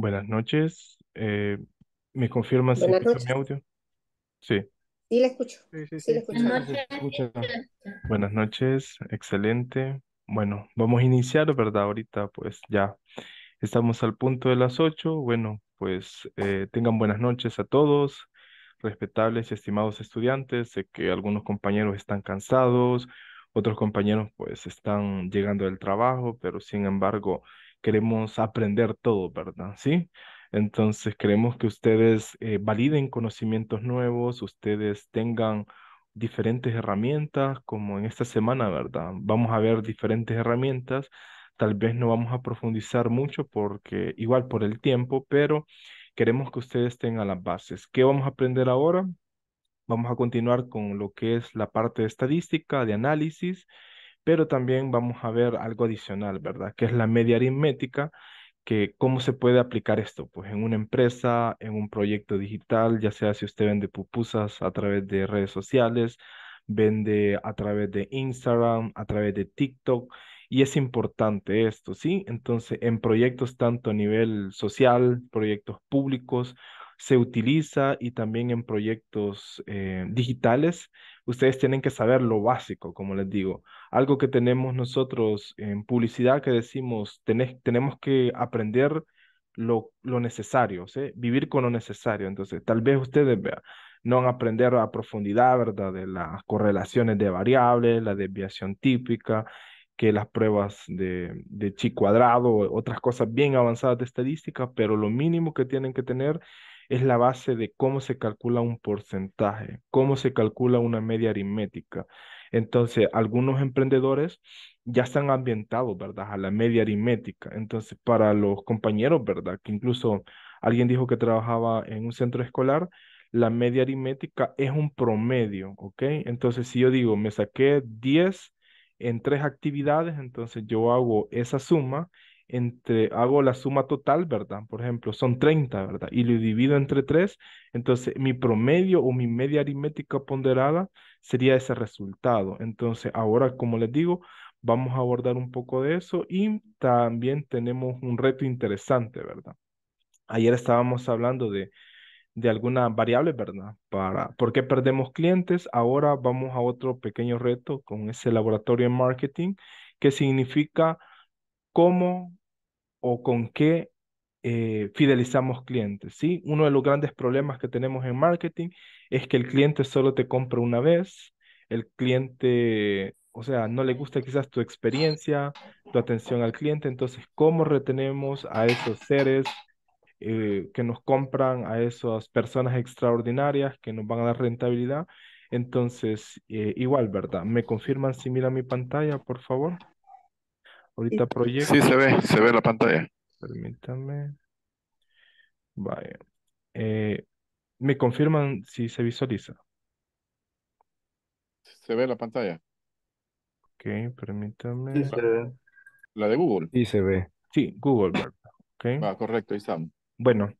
Buenas noches. Eh, ¿me confirma si mi audio? Sí. Sí, la escucho. Buenas, noches. Excelente. Bueno, vamos a iniciar, ¿verdad? Ahorita pues ya estamos al punto de las ocho. Bueno, pues eh, tengan buenas noches a todos, respetables y estimados estudiantes. Sé que algunos compañeros están cansados, otros compañeros pues están llegando del trabajo, pero sin embargo queremos aprender todo, ¿verdad? ¿Sí? Entonces queremos que ustedes eh, validen conocimientos nuevos, ustedes tengan diferentes herramientas, como en esta semana, ¿verdad? Vamos a ver diferentes herramientas, tal vez no vamos a profundizar mucho porque igual por el tiempo, pero queremos que ustedes tengan las bases. ¿Qué vamos a aprender ahora? Vamos a continuar con lo que es la parte de estadística, de análisis, pero también vamos a ver algo adicional, ¿verdad? Que es la media aritmética, que cómo se puede aplicar esto, pues en una empresa, en un proyecto digital, ya sea si usted vende pupusas a través de redes sociales, vende a través de Instagram, a través de TikTok, y es importante esto, ¿sí? Entonces, en proyectos tanto a nivel social, proyectos públicos, se utiliza y también en proyectos eh, digitales ustedes tienen que saber lo básico, como les digo. Algo que tenemos nosotros en publicidad que decimos, tenemos que aprender lo, lo necesario, vivir con lo necesario. Entonces, tal vez ustedes no van a aprender a profundidad, ¿verdad? De las correlaciones de variables, la desviación típica, que las pruebas de, de chi cuadrado, otras cosas bien avanzadas de estadística, pero lo mínimo que tienen que tener es la base de cómo se calcula un porcentaje, cómo se calcula una media aritmética. Entonces, algunos emprendedores ya están ambientados, ¿verdad?, a la media aritmética. Entonces, para los compañeros, ¿verdad?, que incluso alguien dijo que trabajaba en un centro escolar, la media aritmética es un promedio, ¿ok? Entonces, si yo digo, me saqué 10 en tres actividades, entonces yo hago esa suma entre, hago la suma total, ¿verdad? Por ejemplo, son 30, ¿verdad? Y lo divido entre 3, entonces mi promedio o mi media aritmética ponderada sería ese resultado. Entonces, ahora, como les digo, vamos a abordar un poco de eso y también tenemos un reto interesante, ¿verdad? Ayer estábamos hablando de, algunas variables, ¿verdad? Para por qué perdemos clientes. Ahora vamos a otro pequeño reto con ese laboratorio de marketing que significa cómo o con qué eh, fidelizamos clientes. ¿sí? Uno de los grandes problemas que tenemos en marketing es que el cliente solo te compra una vez, el cliente, o sea, no le gusta quizás tu experiencia, tu atención al cliente, entonces, ¿cómo retenemos a esos seres? Eh, que nos compran a esas personas extraordinarias que nos van a dar rentabilidad. Entonces, eh, igual, ¿verdad? ¿Me confirman si mira mi pantalla, por favor? Ahorita proyecto. Sí, se ve, se ve la pantalla. Permítame. Vaya. Eh, ¿Me confirman si se visualiza? Se ve la pantalla. Ok, permítame. Sí, se ve. La de Google. Sí, se ve. Sí, Google, Okay. Ah, correcto, ahí estamos. Bueno,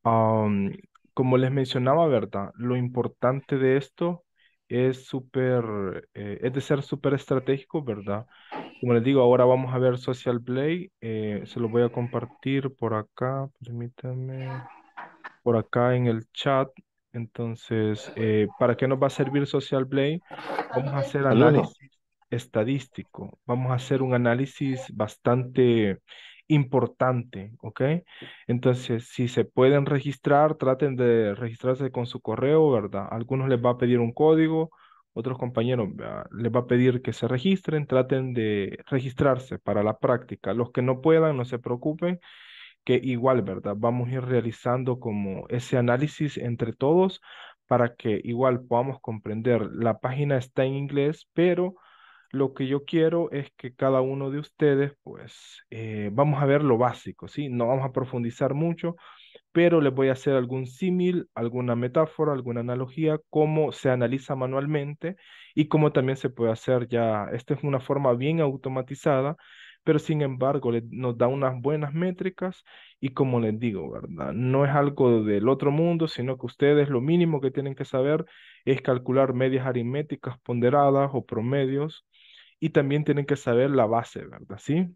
como les mencionaba, Berta, lo importante de esto es súper, eh, es de ser súper estratégico, ¿verdad? Como les digo, ahora vamos a ver Social Play. Eh, se lo voy a compartir por acá, permítanme, por acá en el chat. Entonces, eh, ¿para qué nos va a servir Social Play? Vamos a hacer análisis estadístico. Vamos a hacer un análisis bastante importante, ¿ok? Entonces, si se pueden registrar, traten de registrarse con su correo, ¿verdad? Algunos les va a pedir un código, otros compañeros ah, les va a pedir que se registren, traten de registrarse para la práctica. Los que no puedan, no se preocupen, que igual, ¿verdad? Vamos a ir realizando como ese análisis entre todos para que igual podamos comprender. La página está en inglés, pero lo que yo quiero es que cada uno de ustedes, pues, eh, vamos a ver lo básico, ¿sí? No vamos a profundizar mucho, pero les voy a hacer algún símil, alguna metáfora, alguna analogía, cómo se analiza manualmente y cómo también se puede hacer ya, esta es una forma bien automatizada, pero sin embargo nos da unas buenas métricas y como les digo, ¿verdad? No es algo del otro mundo, sino que ustedes lo mínimo que tienen que saber es calcular medias aritméticas ponderadas o promedios y también tienen que saber la base, ¿verdad? ¿Sí?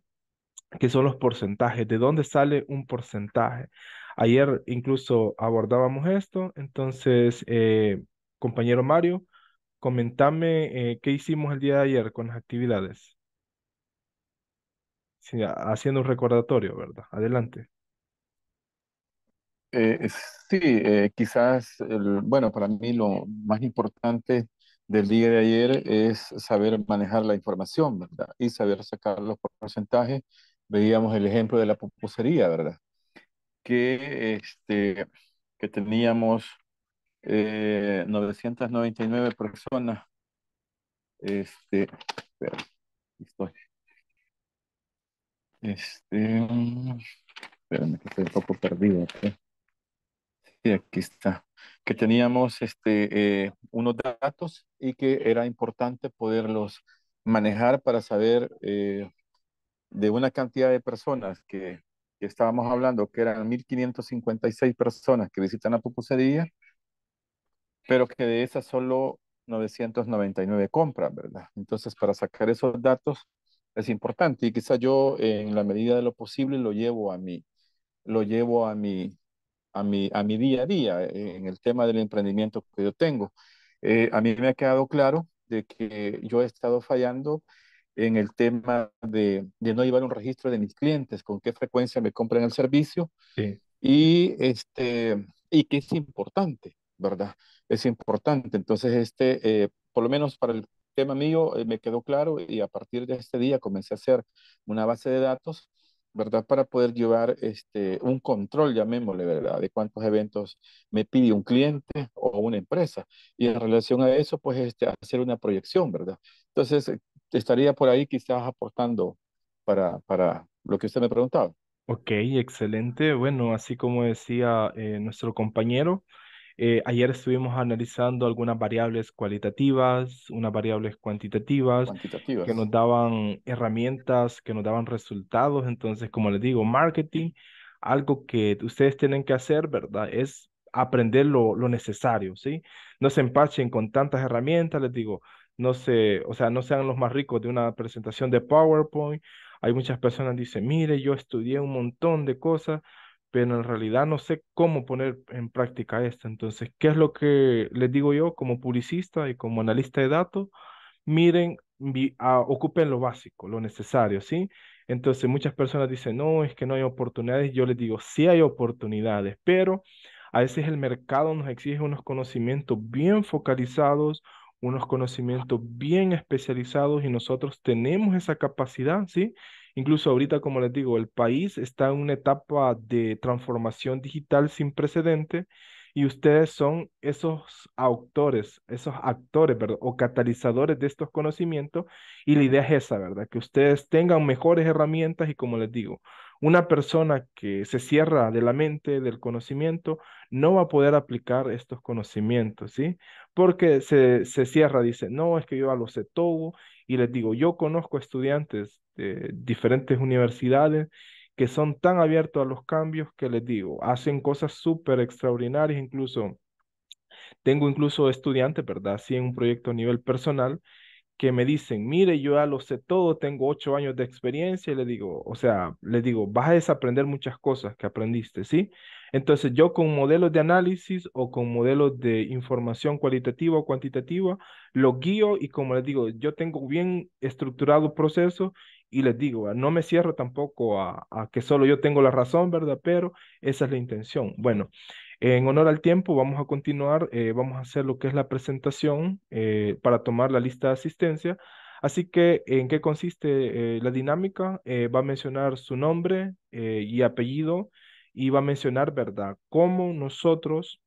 Que son los porcentajes, de dónde sale un porcentaje. Ayer incluso abordábamos esto, entonces, eh, compañero Mario, comentame eh, qué hicimos el día de ayer con las actividades. Sí, haciendo un recordatorio, ¿verdad? Adelante. Eh, sí, quizás, bueno, para mí lo más importante del día de ayer es saber manejar la información, ¿verdad? Y saber sacar los porcentajes. Veíamos el ejemplo de la pupusería, ¿verdad? Que, este, que teníamos 999 eh, personas. Este, espera, estoy. Este, mm, espérame que estoy un poco perdido. Sí, aquí está. Que teníamos este, eh, unos datos y que era importante poderlos manejar para saber eh, de una cantidad de personas que, estábamos hablando, que eran 1.556 personas que visitan la pupusería, pero que de esas solo 999 compran, ¿verdad? Entonces, para sacar esos datos es importante y quizá yo en la medida de lo posible lo llevo a mi lo llevo a mi a mi, a día a día eh, en el tema del emprendimiento que yo tengo. Eh, a mí me ha quedado claro de que yo he estado fallando en el tema de, de no llevar un registro de mis clientes, con qué frecuencia me compran el servicio y, este, y que es importante, ¿verdad? Es importante. Entonces, este, eh, por lo menos para el tema mío, me quedó claro y a partir de este día comencé a hacer una base de datos ¿verdad? Para poder llevar este, un control, llamémosle, ¿verdad? De cuántos eventos me pide un cliente o una empresa. Y en relación a eso, pues este, hacer una proyección, ¿verdad? Entonces, eh, estaría por ahí quizás aportando para, lo que usted me preguntaba. Ok, excelente. Bueno, así como decía eh, nuestro compañero, eh, ayer estuvimos analizando algunas variables cualitativas, unas variables cuantitativas, que nos daban herramientas, que nos daban resultados. Entonces, como les digo, marketing, algo que ustedes tienen que hacer, ¿verdad? Es aprender lo, lo necesario, ¿sí? No se empachen con tantas herramientas, les digo, no se, o sea, no sean los más ricos de una presentación de PowerPoint. Hay muchas personas que dicen, mire, yo estudié un montón de cosas, pero en realidad no sé cómo poner en práctica esto. Entonces, ¿qué es lo que les digo yo como publicista y como analista de datos? Miren, ah, ocupen lo básico, lo necesario, ¿sí? Entonces, muchas personas dicen, no, es que no hay oportunidades. Yo les digo, sí hay oportunidades, pero a veces el mercado nos exige unos conocimientos bien focalizados, unos conocimientos bien especializados y nosotros tenemos esa capacidad, ¿sí? Incluso ahorita, como les digo, el país está en una etapa de transformación digital sin precedente y ustedes son esos autores, esos actores, ¿verdad? O catalizadores de estos conocimientos y la idea es esa, ¿verdad? Que ustedes tengan mejores herramientas y como les digo, una persona que se cierra de la mente, del conocimiento, no va a poder aplicar estos conocimientos, ¿sí? Porque se, se cierra, dice, no, es que yo ya lo sé todo y les digo, yo conozco estudiantes este, diferentes universidades que son tan abiertos a los cambios que les digo, hacen cosas súper extraordinarias, incluso tengo incluso estudiantes, ¿verdad? Así en un proyecto a nivel personal, que me dicen, mire, yo ya lo sé todo, tengo ocho años de experiencia, y le digo, o sea, les digo, vas a desaprender muchas cosas que aprendiste, ¿sí? Entonces yo con modelos de análisis o con modelos de información cualitativa o cuantitativa, lo guío y como les digo, yo tengo bien estructurado proceso y les digo, no me cierro tampoco a, que solo yo tengo la razón, ¿verdad? Pero esa es la intención. Bueno, en honor al tiempo, vamos a continuar, eh, vamos a hacer lo que es la presentación eh, para tomar la lista de asistencia. Así que, ¿en qué consiste eh, la dinámica? va a mencionar su nombre y apellido y va a mencionar, ¿verdad?, cómo nosotros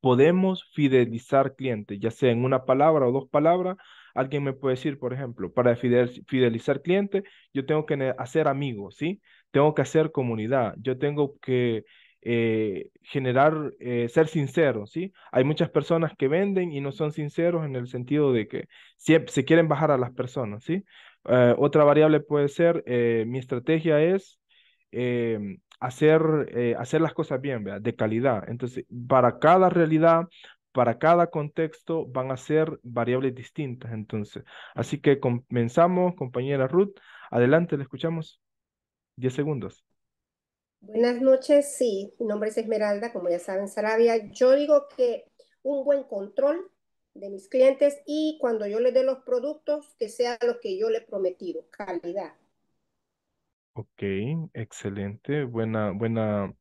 podemos fidelizar clientes, ya sea en una palabra o dos palabras, Alguien me puede decir, por ejemplo, para fidelizar cliente, yo tengo que hacer amigos, ¿sí? Tengo que hacer comunidad, yo tengo que eh, generar, eh, ser sincero, ¿sí? Hay muchas personas que venden y no son sinceros en el sentido de que se, se quieren bajar a las personas, ¿sí? Eh, otra variable puede ser, mi estrategia es em, hacer, hacer las cosas bien, ¿verdad? De calidad. Entonces, para cada realidad para cada contexto van a ser variables distintas. Entonces, así que comenzamos, compañera Ruth. Adelante, le escuchamos. Diez segundos. Buenas noches, sí. Mi nombre es Esmeralda, como ya saben, Saravia, Yo digo que un buen control de mis clientes y cuando yo les dé los productos, que sea lo que yo le he prometido, calidad. Ok, excelente. Buena, buena,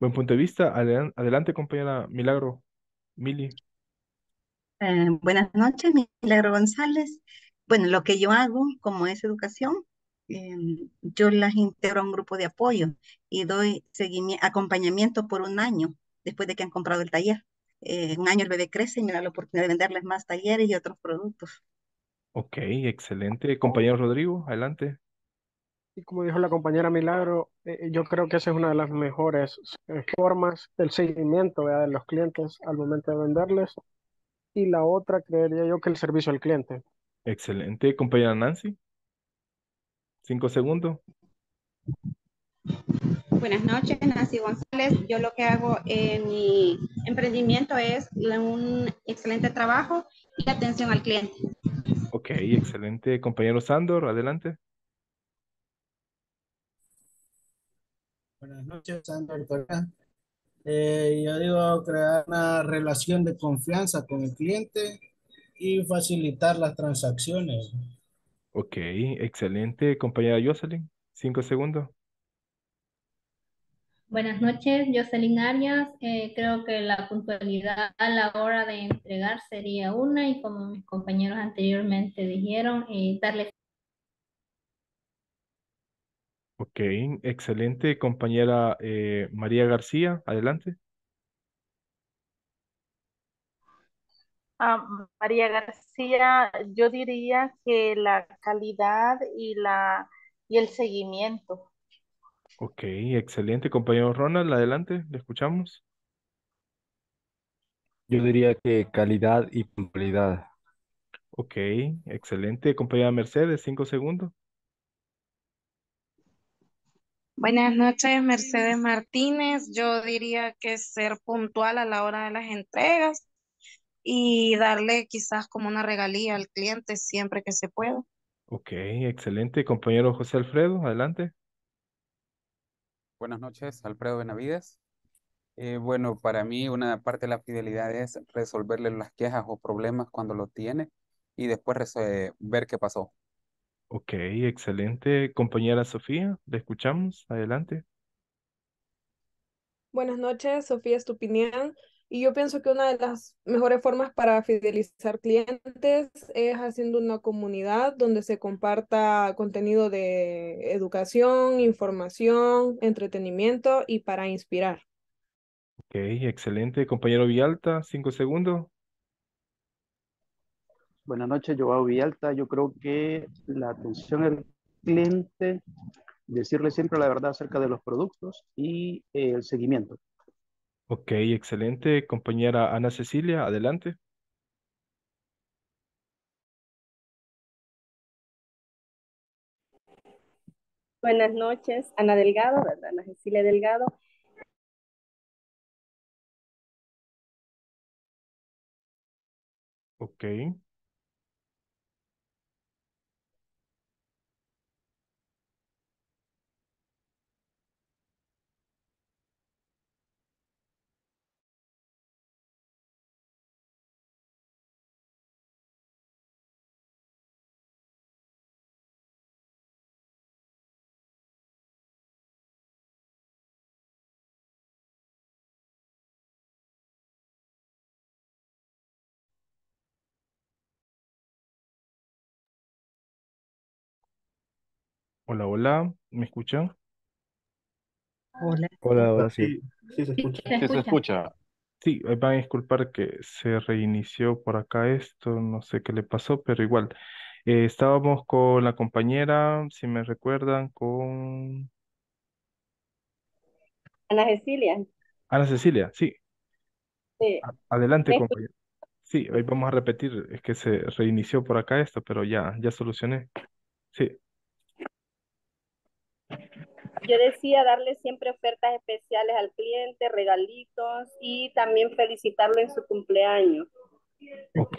buen punto de vista. Adelante, compañera Milagro. Mili. Eh, buenas noches, Milagro González. Bueno, lo que yo hago como es educación, em, yo las integro a un grupo de apoyo y doy seguimiento, acompañamiento por un año después de que han comprado el taller. Eh, un año el bebé crece y me da la oportunidad de venderles más talleres y otros productos. Ok, excelente. Compañero Rodrigo, adelante. Y como dijo la compañera Milagro, eh, eh, yo creo que esa es una de las mejores eh, formas del seguimiento de los clientes al momento de venderles. Y la otra, creería yo, que el servicio al cliente. Excelente. Compañera Nancy, cinco segundos. Buenas noches, Nancy González. Yo lo que hago en mi emprendimiento es un excelente trabajo y atención al cliente. Ok, excelente. Compañero Sandor, adelante. Buenas noches, Sandra. Eh, yo digo crear una relación de confianza con el cliente y facilitar las transacciones. Ok, excelente. Compañera Jocelyn, cinco segundos. Buenas noches, Jocelyn Arias. Eh, creo que la puntualidad a la hora de entregar sería una y como mis compañeros anteriormente dijeron, eh, darle Ok, excelente compañera eh, María García, adelante. Ah, María García, yo diría que la calidad y, la, y el seguimiento. Ok, excelente compañero Ronald, adelante, le escuchamos. Yo diría que calidad y puntualidad. Ok, excelente compañera Mercedes, cinco segundos. Buenas noches, Mercedes Martínez. Yo diría que ser puntual a la hora de las entregas y darle quizás como una regalía al cliente siempre que se pueda. Ok, excelente. Compañero José Alfredo, adelante. Buenas noches, Alfredo Benavides. Eh, bueno, para mí una parte de la fidelidad es resolverle las quejas o problemas cuando lo tiene y después ver qué pasó. Ok, excelente. Compañera Sofía, le escuchamos. Adelante. Buenas noches, Sofía opinión? Y yo pienso que una de las mejores formas para fidelizar clientes es haciendo una comunidad donde se comparta contenido de educación, información, entretenimiento y para inspirar. Ok, excelente. Compañero Villalta, cinco segundos. Buenas noches, Joao Villalta. Yo creo que la atención al cliente, decirle siempre la verdad acerca de los productos y eh, el seguimiento. Ok, excelente. Compañera Ana Cecilia, adelante. Buenas noches, Ana Delgado, Ana Cecilia Delgado. Ok. Hola, hola, ¿me escuchan? Hola. Hola, ahora sí. Sí, se escucha. Sí, se escucha. Sí, van a disculpar que se reinició por acá esto, no sé qué le pasó, pero igual. Eh, estábamos con la compañera, si me recuerdan, con... Ana Cecilia. Ana Cecilia, sí. Sí. adelante, compañera. Sí, hoy vamos a repetir, es que se reinició por acá esto, pero ya, ya solucioné. Sí. Yo decía darle siempre ofertas especiales al cliente, regalitos y también felicitarlo en su cumpleaños. Ok,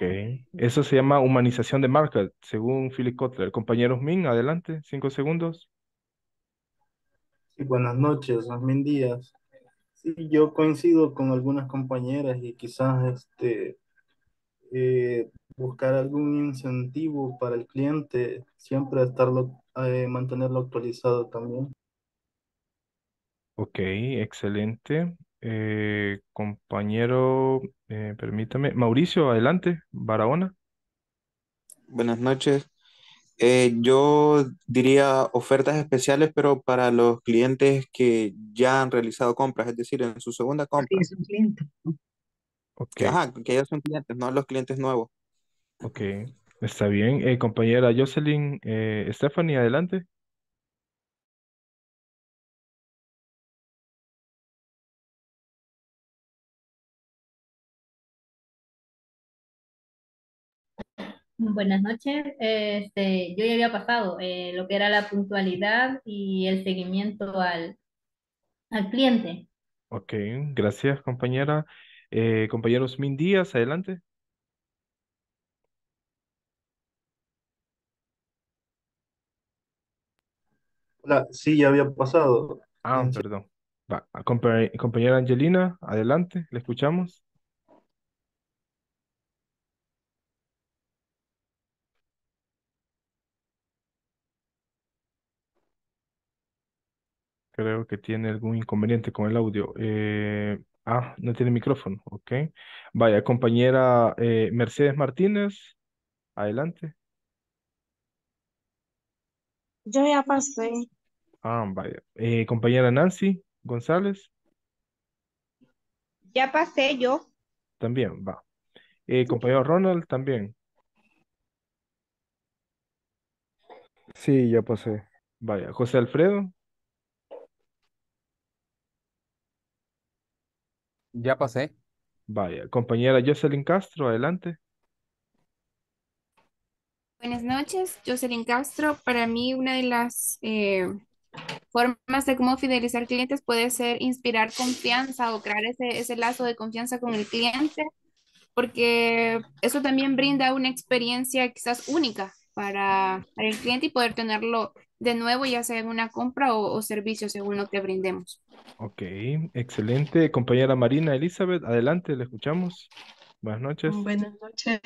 eso se llama humanización de marca, según Philip Kotler. Compañeros Min, adelante, cinco segundos. buenas noches, Min Díaz. Sí, yo coincido con algunas compañeras y quizás este, eh, buscar algún incentivo para el cliente, siempre estarlo, eh, mantenerlo actualizado también. Ok, excelente. Eh, compañero, eh, permítame. Mauricio, adelante, Barahona. Buenas noches. Eh, yo diría ofertas especiales, pero para los clientes que ya han realizado compras, es decir, en su segunda compra. Sí, son Ajá, que ya son clientes, no los clientes nuevos. Ok, está bien. compañera Jocelyn, Stephanie, adelante. Buenas noches. Este, yo ya había pasado eh, lo que era la puntualidad y el seguimiento al, al cliente. Ok, gracias compañera. Eh, compañeros, compañero Osmin Díaz, adelante. Hola, sí, ya había pasado. Ah, este perdón. Va, compañera Angelina, adelante, le escuchamos. Creo que tiene algún inconveniente con el audio. Eh, ah, no tiene micrófono. Ok. Vaya, compañera eh, Mercedes Martínez, adelante. Yo ya pasé. Ah, vaya. Eh, compañera Nancy González. Ya pasé yo. También, va. compañero Ronald, también. Sí, ya pasé. Vaya, José Alfredo. Ya pasé. Vaya, compañera Jocelyn Castro, adelante. Buenas noches, Jocelyn Castro. Para mí una de las eh, formas de cómo fidelizar clientes puede ser inspirar confianza o crear ese, lazo de confianza con el cliente, porque eso también brinda una experiencia quizás única para el cliente y poder tenerlo de nuevo, ya sea en una compra o, servicio según lo que brindemos. Ok, excelente. Compañera Marina Elizabeth, adelante, le escuchamos. Buenas noches. Buenas noches,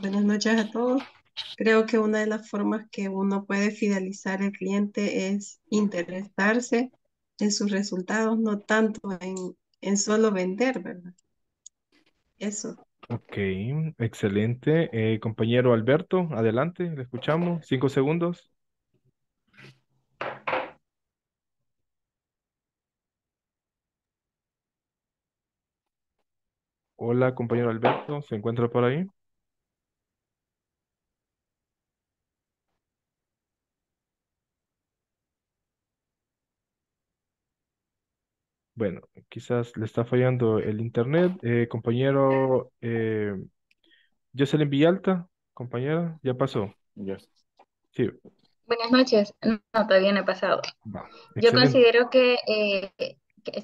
buenas noches a todos. Creo que una de las formas que uno puede fidelizar al cliente es interesarse en sus resultados, no tanto en, solo vender, ¿verdad? Eso. Ok, excelente. Eh, compañero Alberto, adelante, le escuchamos. Cinco segundos. Hola, compañero Alberto, ¿se encuentra por ahí? Bueno, quizás le está fallando el internet. Eh, compañero eh, Jocelyn Villalta, compañero? ya pasó. Sí, Buenas noches. No, todavía no he pasado. Yo considero que, eh,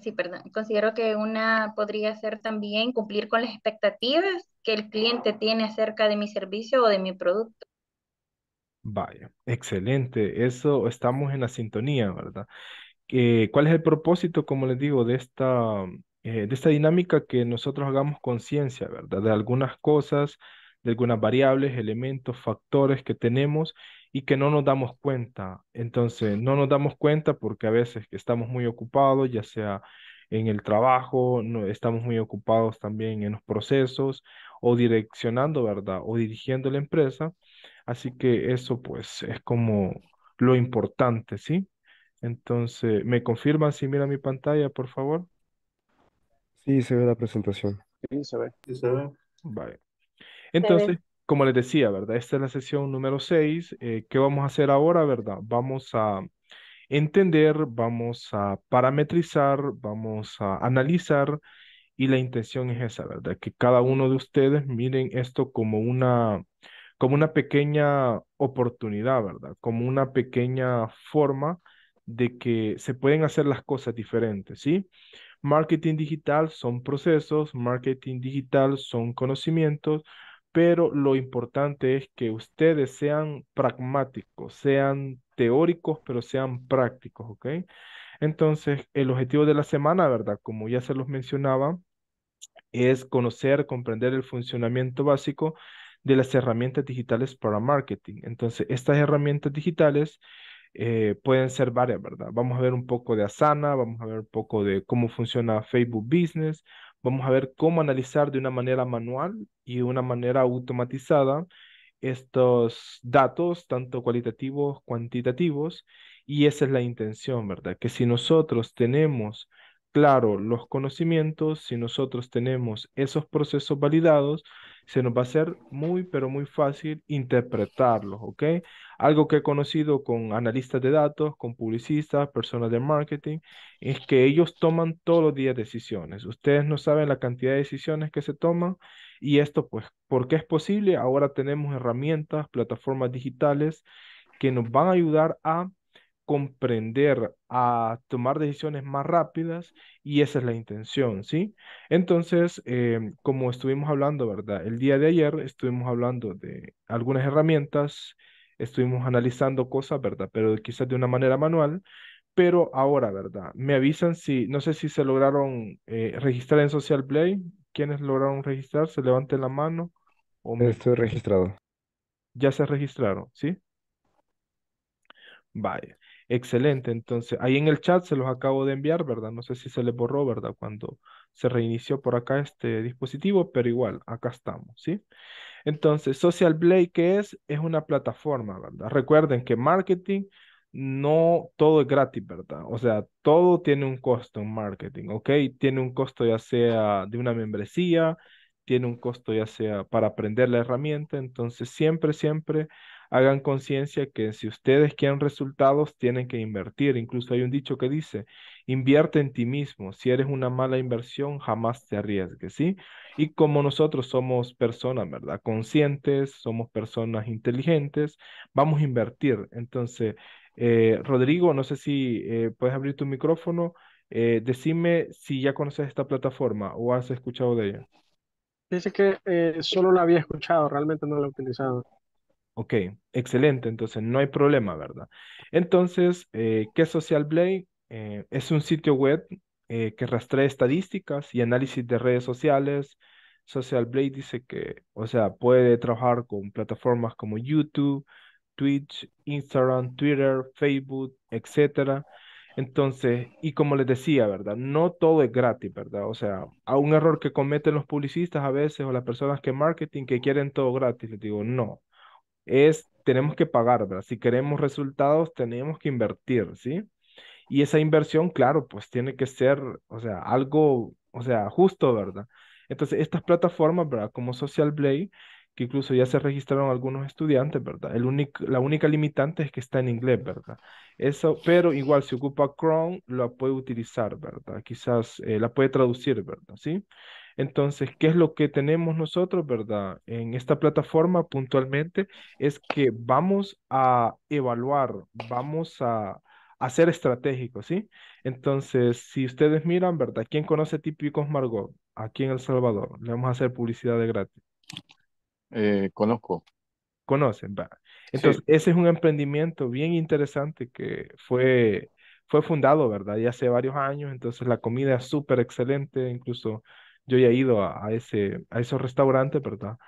sí, perdón, considero que una podría ser también cumplir con las expectativas que el cliente tiene acerca de mi servicio o de mi producto. Vaya, excelente. Eso estamos en la sintonía, ¿verdad? Eh, ¿cuál es el propósito, como les digo, de esta, eh, de esta dinámica que nosotros hagamos conciencia, ¿verdad? De algunas cosas, de algunas variables, elementos, factores que tenemos y que no nos damos cuenta. Entonces, no nos damos cuenta porque a veces estamos muy ocupados, ya sea en el trabajo, estamos muy ocupados también en los procesos o direccionando, ¿verdad? O dirigiendo la empresa. Así que eso pues es como lo importante, ¿sí? Entonces, ¿me confirman si mira mi pantalla, por favor? Sí, se ve la presentación. Sí, se ve. Sí, se ve. Vale. Entonces, como les decía, ¿verdad? Esta es la sesión número 6. Eh, ¿Qué vamos a hacer ahora, verdad? Vamos a entender, vamos a parametrizar, vamos a analizar y la intención es esa, ¿verdad? Que cada uno de ustedes miren esto como una, como una pequeña oportunidad, ¿verdad? Como una pequeña forma de que se pueden hacer las cosas diferentes, ¿sí? Marketing digital son procesos, marketing digital son conocimientos, pero lo importante es que ustedes sean pragmáticos, sean teóricos, pero sean prácticos, ¿ok? Entonces, el objetivo de la semana, ¿verdad? Como ya se los mencionaba, es conocer, comprender el funcionamiento básico de las herramientas digitales para marketing. Entonces, estas herramientas digitales eh, pueden ser varias, ¿verdad? Vamos a ver un poco de Asana, vamos a ver un poco de cómo funciona Facebook Business, Vamos a ver cómo analizar de una manera manual y de una manera automatizada estos datos, tanto cualitativos, cuantitativos, y esa es la intención, ¿verdad? Que si nosotros tenemos claro los conocimientos, si nosotros tenemos esos procesos validados, se nos va a ser muy, pero muy fácil interpretarlos, ¿ok? Algo que he conocido con analistas de datos, con publicistas, personas de marketing, es que ellos toman todos los días decisiones. Ustedes no saben la cantidad de decisiones que se toman y esto, pues, ¿por qué es posible? Ahora tenemos herramientas, plataformas digitales que nos van a ayudar a comprender, a tomar decisiones más rápidas y esa es la intención, ¿sí? Entonces, em, como estuvimos hablando, ¿verdad? El día de ayer estuvimos hablando de algunas herramientas, estuvimos analizando cosas, ¿verdad? Pero quizás de una manera manual, pero ahora, ¿verdad? Me avisan si, no sé si se lograron eh, registrar en Social Play, quienes lograron registrar? Se levanten la mano. O me... Estoy registrado. Ya se registraron, ¿sí? Vaya. Excelente, entonces ahí en el chat se los acabo de enviar, ¿verdad? No sé si se les borró, ¿verdad? Cuando se reinició por acá este dispositivo, pero igual, acá estamos, ¿sí? Entonces, Social Blade, ¿qué es? Es una plataforma, ¿verdad? Recuerden que marketing no todo es gratis, ¿verdad? O sea, todo tiene un costo en marketing, ¿ok? Tiene un costo ya sea de una membresía, tiene un costo ya sea para aprender la herramienta, entonces siempre, siempre hagan conciencia que si ustedes quieren resultados, tienen que invertir. Incluso hay un dicho que dice, invierte en ti mismo. Si eres una mala inversión, jamás te arriesgues, ¿sí? Y como nosotros somos personas, ¿verdad? Conscientes, somos personas inteligentes, vamos a invertir. Entonces, eh, Rodrigo, no sé si eh, puedes abrir tu micrófono. Eh, decime si ya conoces esta plataforma o has escuchado de ella. Dice que solo la había escuchado, realmente no la he utilizado. Ok, excelente, entonces no hay problema, ¿verdad? Entonces, eh, ¿qué es Social Blade? Eh, es un sitio web eh, que rastrea estadísticas y análisis de redes sociales. Social Blade dice que, o sea, puede trabajar con plataformas como YouTube, Twitch, Instagram, Twitter, Facebook, etcétera. Entonces, y como les decía, ¿verdad? No todo es gratis, ¿verdad? O sea, a un error que cometen los publicistas a veces o las personas que marketing que quieren todo gratis, les digo, no, es tenemos que pagar, ¿verdad? Si queremos resultados, tenemos que invertir, ¿sí? Y esa inversión, claro, pues tiene que ser, o sea, algo, o sea, justo, ¿verdad? Entonces, estas plataformas, ¿verdad? Como Social Blade, que incluso ya se registraron algunos estudiantes, ¿verdad? El único, la única limitante es que está en inglés, ¿verdad? Eso, pero igual si ocupa Chrome, la puede utilizar, ¿verdad? Quizás eh, la puede traducir, ¿verdad? ¿Sí? sí entonces, ¿qué es lo que tenemos nosotros, verdad? En esta plataforma puntualmente es que vamos a evaluar, vamos a, hacer ser estratégicos, ¿sí? Entonces, si ustedes miran, ¿verdad? ¿Quién conoce típicos Margot? Aquí en El Salvador. Le vamos a hacer publicidad de gratis. Eh, conozco. Conocen, ¿verdad? Entonces, ese es un emprendimiento bien interesante que fue fue fundado, ¿verdad? Ya hace varios años, entonces la comida es súper excelente, incluso yo ya he ido a, ese, a esos restaurantes, ¿verdad?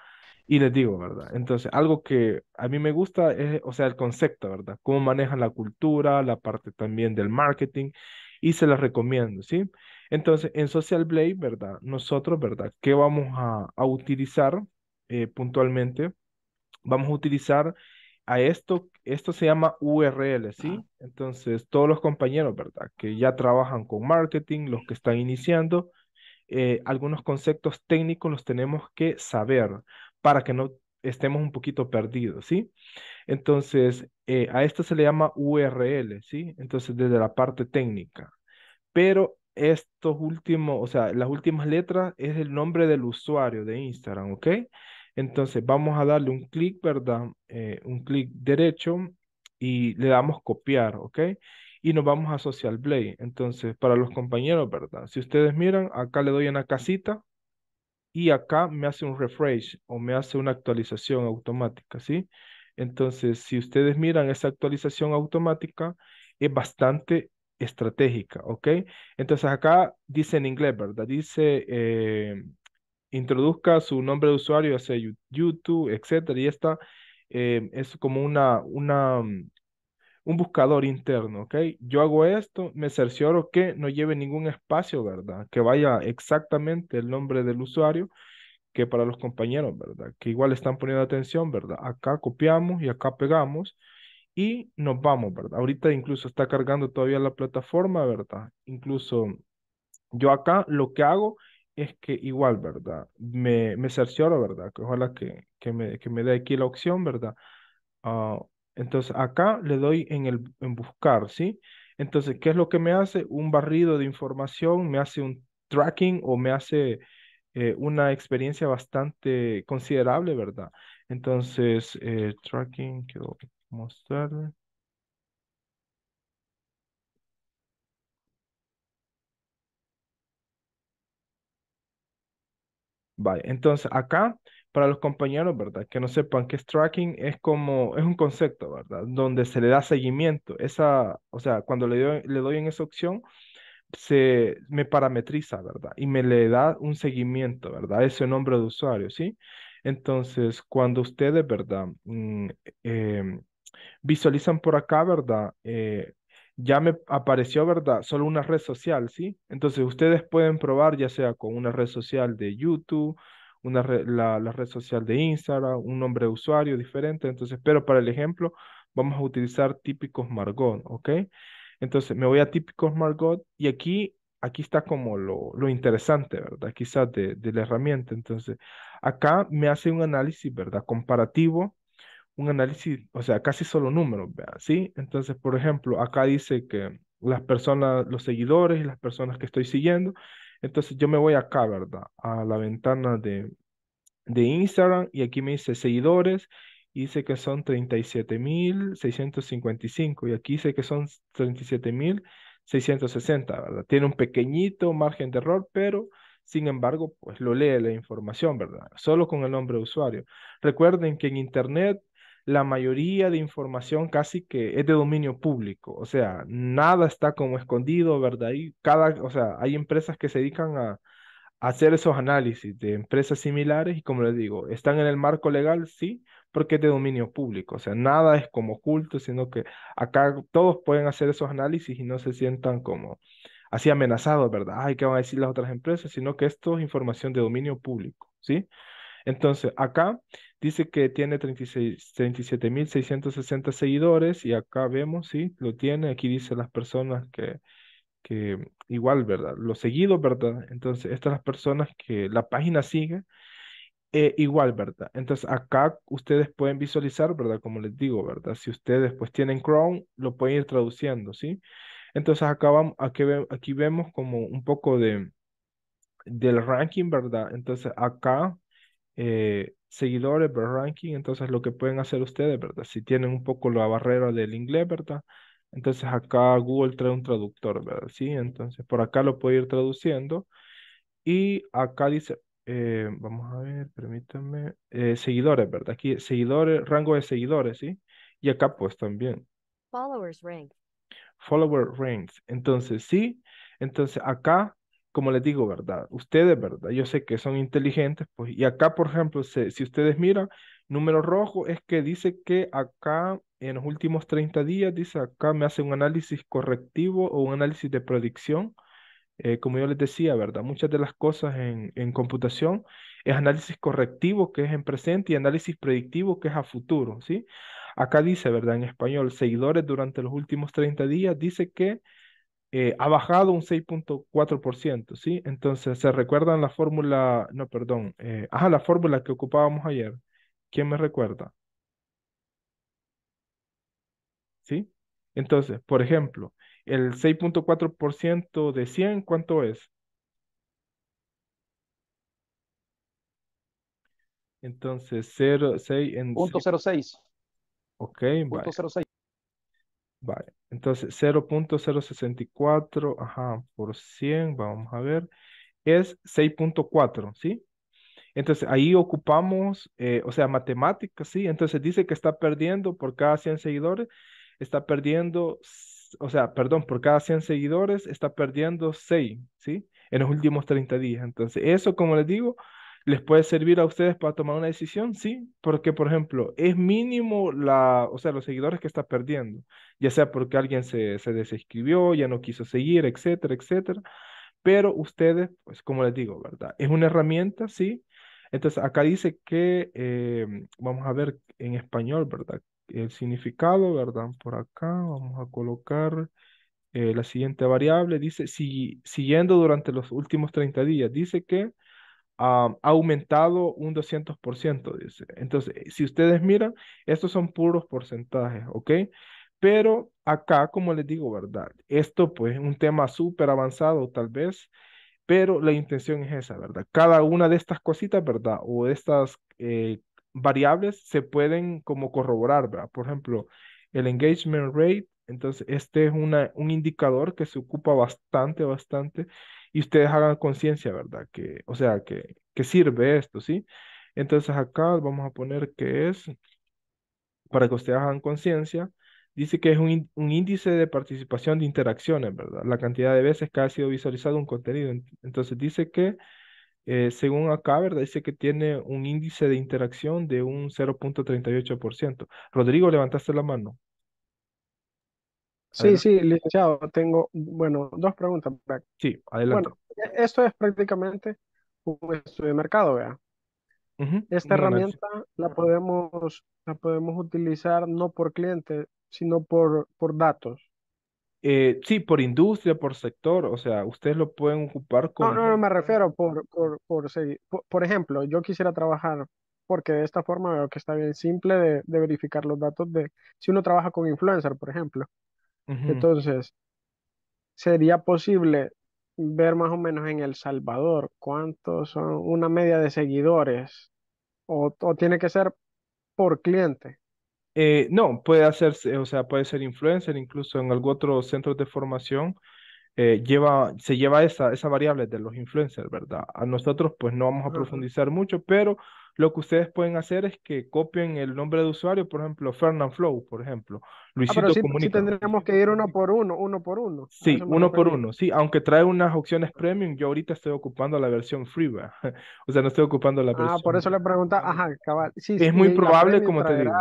Y les digo, ¿verdad? Entonces, algo que a mí me gusta es, o sea, el concepto, ¿verdad? Cómo manejan la cultura, la parte también del marketing, y se las recomiendo, ¿sí? Entonces, en Social Blade, ¿verdad? Nosotros, ¿verdad? ¿Qué vamos a, utilizar eh, puntualmente? Vamos a utilizar a esto, esto se llama URL, ¿sí? Entonces, todos los compañeros, ¿verdad? Que ya trabajan con marketing, los que están iniciando, eh, algunos conceptos técnicos los tenemos que saber para que no estemos un poquito perdidos, ¿sí? Entonces, eh, a esto se le llama URL, ¿sí? Entonces, desde la parte técnica. Pero estos últimos, o sea, las últimas letras es el nombre del usuario de Instagram, ¿ok? Entonces, vamos a darle un clic, ¿verdad? Eh, un clic derecho y le damos copiar, ¿ok? y nos vamos a Social Play. Entonces, para los compañeros, ¿verdad? Si ustedes miran, acá le doy una casita y acá me hace un refresh o me hace una actualización automática, ¿sí? Entonces, si ustedes miran esa actualización automática, es bastante estratégica, ¿ok? Entonces acá dice en inglés, ¿verdad? Dice, eh, introduzca su nombre de usuario, hacia YouTube, etcétera, y esta eh, es como una, una, un buscador interno, ¿ok? Yo hago esto, me cercioro que no lleve ningún espacio, ¿verdad? Que vaya exactamente el nombre del usuario que para los compañeros, ¿verdad? Que igual están poniendo atención, ¿verdad? Acá copiamos y acá pegamos y nos vamos, ¿verdad? Ahorita incluso está cargando todavía la plataforma, ¿verdad? Incluso yo acá lo que hago es que igual, ¿verdad? Me, me cercioro, ¿verdad? Que ojalá que, que, me, que me dé aquí la opción, ¿verdad? Ah, entonces acá le doy en, el, en buscar, ¿sí? Entonces, ¿qué es lo que me hace? Un barrido de información, me hace un tracking o me hace eh, una experiencia bastante considerable, ¿verdad? Entonces, eh, tracking, quiero mostrar. Vale, entonces acá para los compañeros, ¿verdad? Que no sepan que es tracking es como, es un concepto, ¿verdad? Donde se le da seguimiento. Esa, o sea, cuando le doy, le doy en esa opción, se me parametriza, ¿verdad? Y me le da un seguimiento, ¿verdad? Ese nombre de usuario, ¿sí? Entonces, cuando ustedes, ¿verdad? eh, visualizan por acá, ¿verdad? Eh, ya me apareció, ¿verdad? Solo una red social, ¿sí? Entonces, ustedes pueden probar ya sea con una red social de YouTube, una la, red social de Instagram, un nombre de usuario diferente. Entonces, pero para el ejemplo, vamos a utilizar típicos Margot, ¿ok? Entonces, me voy a típicos Margot y aquí, aquí está como lo, interesante, ¿verdad? Quizás de, de la herramienta. Entonces, acá me hace un análisis, ¿verdad? Comparativo un análisis, o sea, casi solo números, ¿sí? Entonces, por ejemplo, acá dice que las personas, los seguidores y las personas que estoy siguiendo entonces yo me voy acá, ¿verdad? A la ventana de, de Instagram y aquí me dice seguidores y dice que son 37.655 y aquí dice que son 37.660, ¿verdad? Tiene un pequeñito margen de error, pero sin embargo, pues lo lee la información, ¿verdad? Solo con el nombre de usuario. Recuerden que en Internet la mayoría de información casi que es de dominio público, o sea, nada está como escondido, ¿verdad? Y cada, o sea, hay empresas que se dedican a, hacer esos análisis de empresas similares y como les digo, están en el marco legal, sí, porque es de dominio público, o sea, nada es como oculto, sino que acá todos pueden hacer esos análisis y no se sientan como así amenazados, ¿verdad? Ay, ¿qué van a decir las otras empresas? Sino que esto es información de dominio público, ¿sí? Entonces, acá dice que tiene 37.660 seguidores y acá vemos, sí, lo tiene. Aquí dice las personas que, que igual, ¿verdad? Lo seguido, ¿verdad? Entonces, estas las personas que la página sigue. Eh, igual, ¿verdad? Entonces acá ustedes pueden visualizar, ¿verdad? Como les digo, ¿verdad? Si ustedes pues tienen Chrome, lo pueden ir traduciendo, ¿sí? Entonces acá vamos, aquí, aquí vemos como un poco de, del ranking, ¿verdad? Entonces acá eh, seguidores, ¿verdad? ranking, entonces lo que pueden hacer ustedes, ¿verdad? Si tienen un poco la barrera del inglés, ¿verdad? Entonces acá Google trae un traductor, ¿verdad? Sí, entonces por acá lo puedo ir traduciendo. Y acá dice, eh, vamos a ver, permítanme, eh, seguidores, ¿verdad? Aquí seguidores, rango de seguidores, ¿sí? Y acá pues también. Followers rank. Follower ranks. Entonces sí, entonces acá como les digo, ¿verdad? Ustedes, ¿verdad? Yo sé que son inteligentes, pues, y acá, por ejemplo, si ustedes miran, número rojo es que dice que acá, en los últimos 30 días, dice acá me hace un análisis correctivo o un análisis de predicción. Eh, como yo les decía, ¿verdad? Muchas de las cosas en, en computación es análisis correctivo, que es en presente, y análisis predictivo, que es a futuro, ¿sí? Acá dice, ¿verdad? En español, seguidores durante los últimos 30 días, dice que eh, ha bajado un 6.4%, ¿sí? Entonces, ¿se recuerdan la fórmula, no, perdón, eh, ajá, ah, la fórmula que ocupábamos ayer? ¿Quién me recuerda? ¿Sí? Entonces, por ejemplo, el 6.4% de 100, ¿cuánto es? Entonces, 0.06 6 Ok, vale. 0.06. Vale. Entonces, 0.064, ajá, por 100, vamos a ver, es 6.4, ¿sí? Entonces, ahí ocupamos, eh, o sea, matemáticas, ¿sí? Entonces, dice que está perdiendo por cada 100 seguidores, está perdiendo, o sea, perdón, por cada 100 seguidores, está perdiendo 6, ¿sí? En los últimos 30 días. Entonces, eso, como les digo, les puede servir a ustedes para tomar una decisión, sí, porque por ejemplo, es mínimo la, o sea, los seguidores que está perdiendo, ya sea porque alguien se, se ya no quiso seguir, etcétera, etcétera, pero ustedes, pues como les digo, ¿verdad? Es una herramienta, sí. Entonces, acá dice que, em, vamos a ver en español, ¿verdad? El significado, ¿verdad? Por acá vamos a colocar... Eh, la siguiente variable dice, siguiendo durante los últimos 30 días, dice que ha aumentado un 200%, dice. Entonces, eh, si ustedes miran, estos son puros porcentajes, ¿ok? Pero acá, como les digo, ¿verdad? Esto pues un tema súper avanzado tal vez, pero la intención es esa, ¿verdad? Cada una de estas cositas, ¿verdad? O estas eh, variables se pueden como corroborar, ¿verdad? Por ejemplo, el engagement rate, entonces este es una, un indicador que se ocupa bastante, bastante y ustedes hagan conciencia, ¿verdad? Que, o sea, que, que sirve esto, ¿sí? Entonces acá vamos a poner que es, para que ustedes hagan conciencia, dice que es un, índice de participación de interacciones, ¿verdad? La cantidad de veces que ha sido visualizado un contenido. Entonces dice que, eh, según acá, ¿verdad? Dice que tiene un índice de interacción de un 0.38%. Rodrigo, levantaste la mano. Sí, sí, licenciado, tengo, bueno, dos preguntas. Sí, adelante. Bueno, esto es prácticamente un estudio de mercado, vea. Esta herramienta la podemos, la podemos utilizar no por cliente, sino por, por datos. Eh, sí, por industria, por sector, o sea, ustedes lo pueden ocupar con... No, no, no me refiero por, por, por, por, por ejemplo, yo quisiera trabajar porque de esta forma veo que está bien simple de, de verificar los datos de si uno trabaja con influencer, por ejemplo. Entonces, sería posible ver más o menos en El Salvador cuántos son una media de seguidores o, o tiene que ser por cliente. Eh, no, puede hacerse, o sea, puede ser influencer, incluso en algún otro centro de formación eh, lleva, se lleva esa, esa variable de los influencers, ¿verdad? A nosotros pues no vamos a profundizar mucho, pero lo que ustedes pueden hacer es que copien el nombre de usuario, por ejemplo, Fernand Flow, por ejemplo. Luisito ah, pero sí, tendríamos que ir uno por uno, uno por uno. Sí, uno por uno. Sí, aunque trae unas opciones premium, yo ahorita estoy ocupando la versión freeware. o sea, no estoy ocupando la versión. Ah, por eso le preguntaba, ajá, cabal. Sí, es muy probable, como te digo.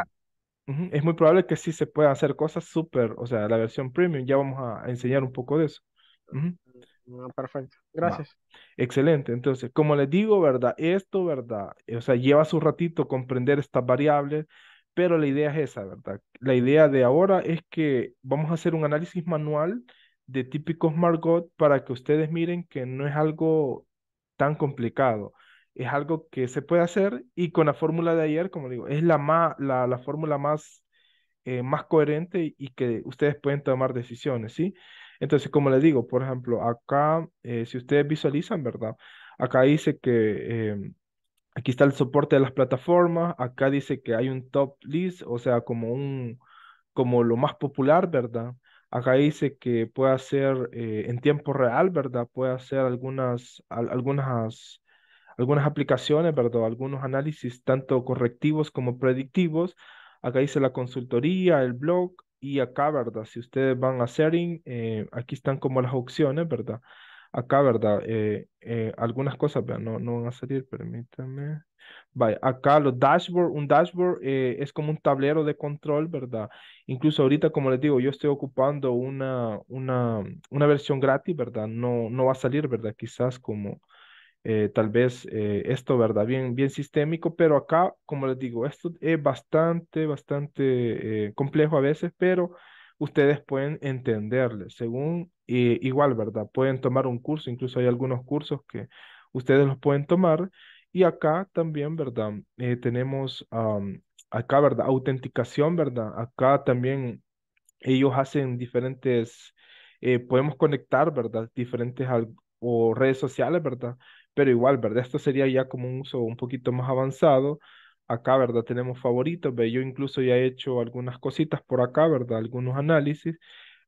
Es muy probable que sí se pueda hacer cosas súper, o sea, la versión premium, ya vamos a enseñar un poco de eso. Ah, perfecto, gracias. Excelente, entonces, como les digo, ¿verdad? Esto, ¿verdad? O sea, lleva su ratito comprender estas variables, pero la idea es esa, ¿verdad? La idea de ahora es que vamos a hacer un análisis manual de típicos Margot para que ustedes miren que no es algo tan complicado. Es algo que se puede hacer y con la fórmula de ayer, como digo, es la, más, la, fórmula más, eh, más coherente y que ustedes pueden tomar decisiones, ¿sí? Entonces, como les digo, por ejemplo, acá, eh, si ustedes visualizan, ¿verdad? Acá dice que em, aquí está el soporte de las plataformas, acá dice que hay un top list, o sea, como un, como lo más popular, ¿verdad? Acá dice que puede hacer eh, en tiempo real, ¿verdad? Puede hacer algunas, algunas, algunas aplicaciones, ¿verdad? Algunos análisis tanto correctivos como predictivos. Acá dice la consultoría, el blog, y acá, ¿verdad? Si ustedes van a setting, eh, aquí están como las opciones, ¿verdad? Acá, ¿verdad? Eh, eh, algunas cosas, No, no van a salir, permítanme. Vaya, acá los dashboard, un dashboard es como un tablero de control, ¿verdad? Incluso ahorita, como les digo, yo estoy ocupando una, una, una versión gratis, ¿verdad? No, no va a salir, ¿verdad? Quizás como eh, tal vez eh, esto, ¿verdad? Bien, bien sistémico, pero acá, como les digo, esto es bastante, bastante eh, complejo a veces, pero ustedes pueden entenderle, según igual, ¿verdad? Pueden tomar un curso, incluso hay algunos cursos que ustedes los pueden tomar. Y acá también, ¿verdad? tenemos acá, ¿verdad? Autenticación, ¿verdad? Acá también ellos hacen diferentes, podemos conectar, ¿verdad? Diferentes o redes sociales, ¿verdad? pero igual, ¿verdad? Esto sería ya como un uso un poquito más avanzado. Acá, ¿verdad? Tenemos favoritos, yo incluso ya he hecho algunas cositas por acá, ¿verdad? Algunos análisis.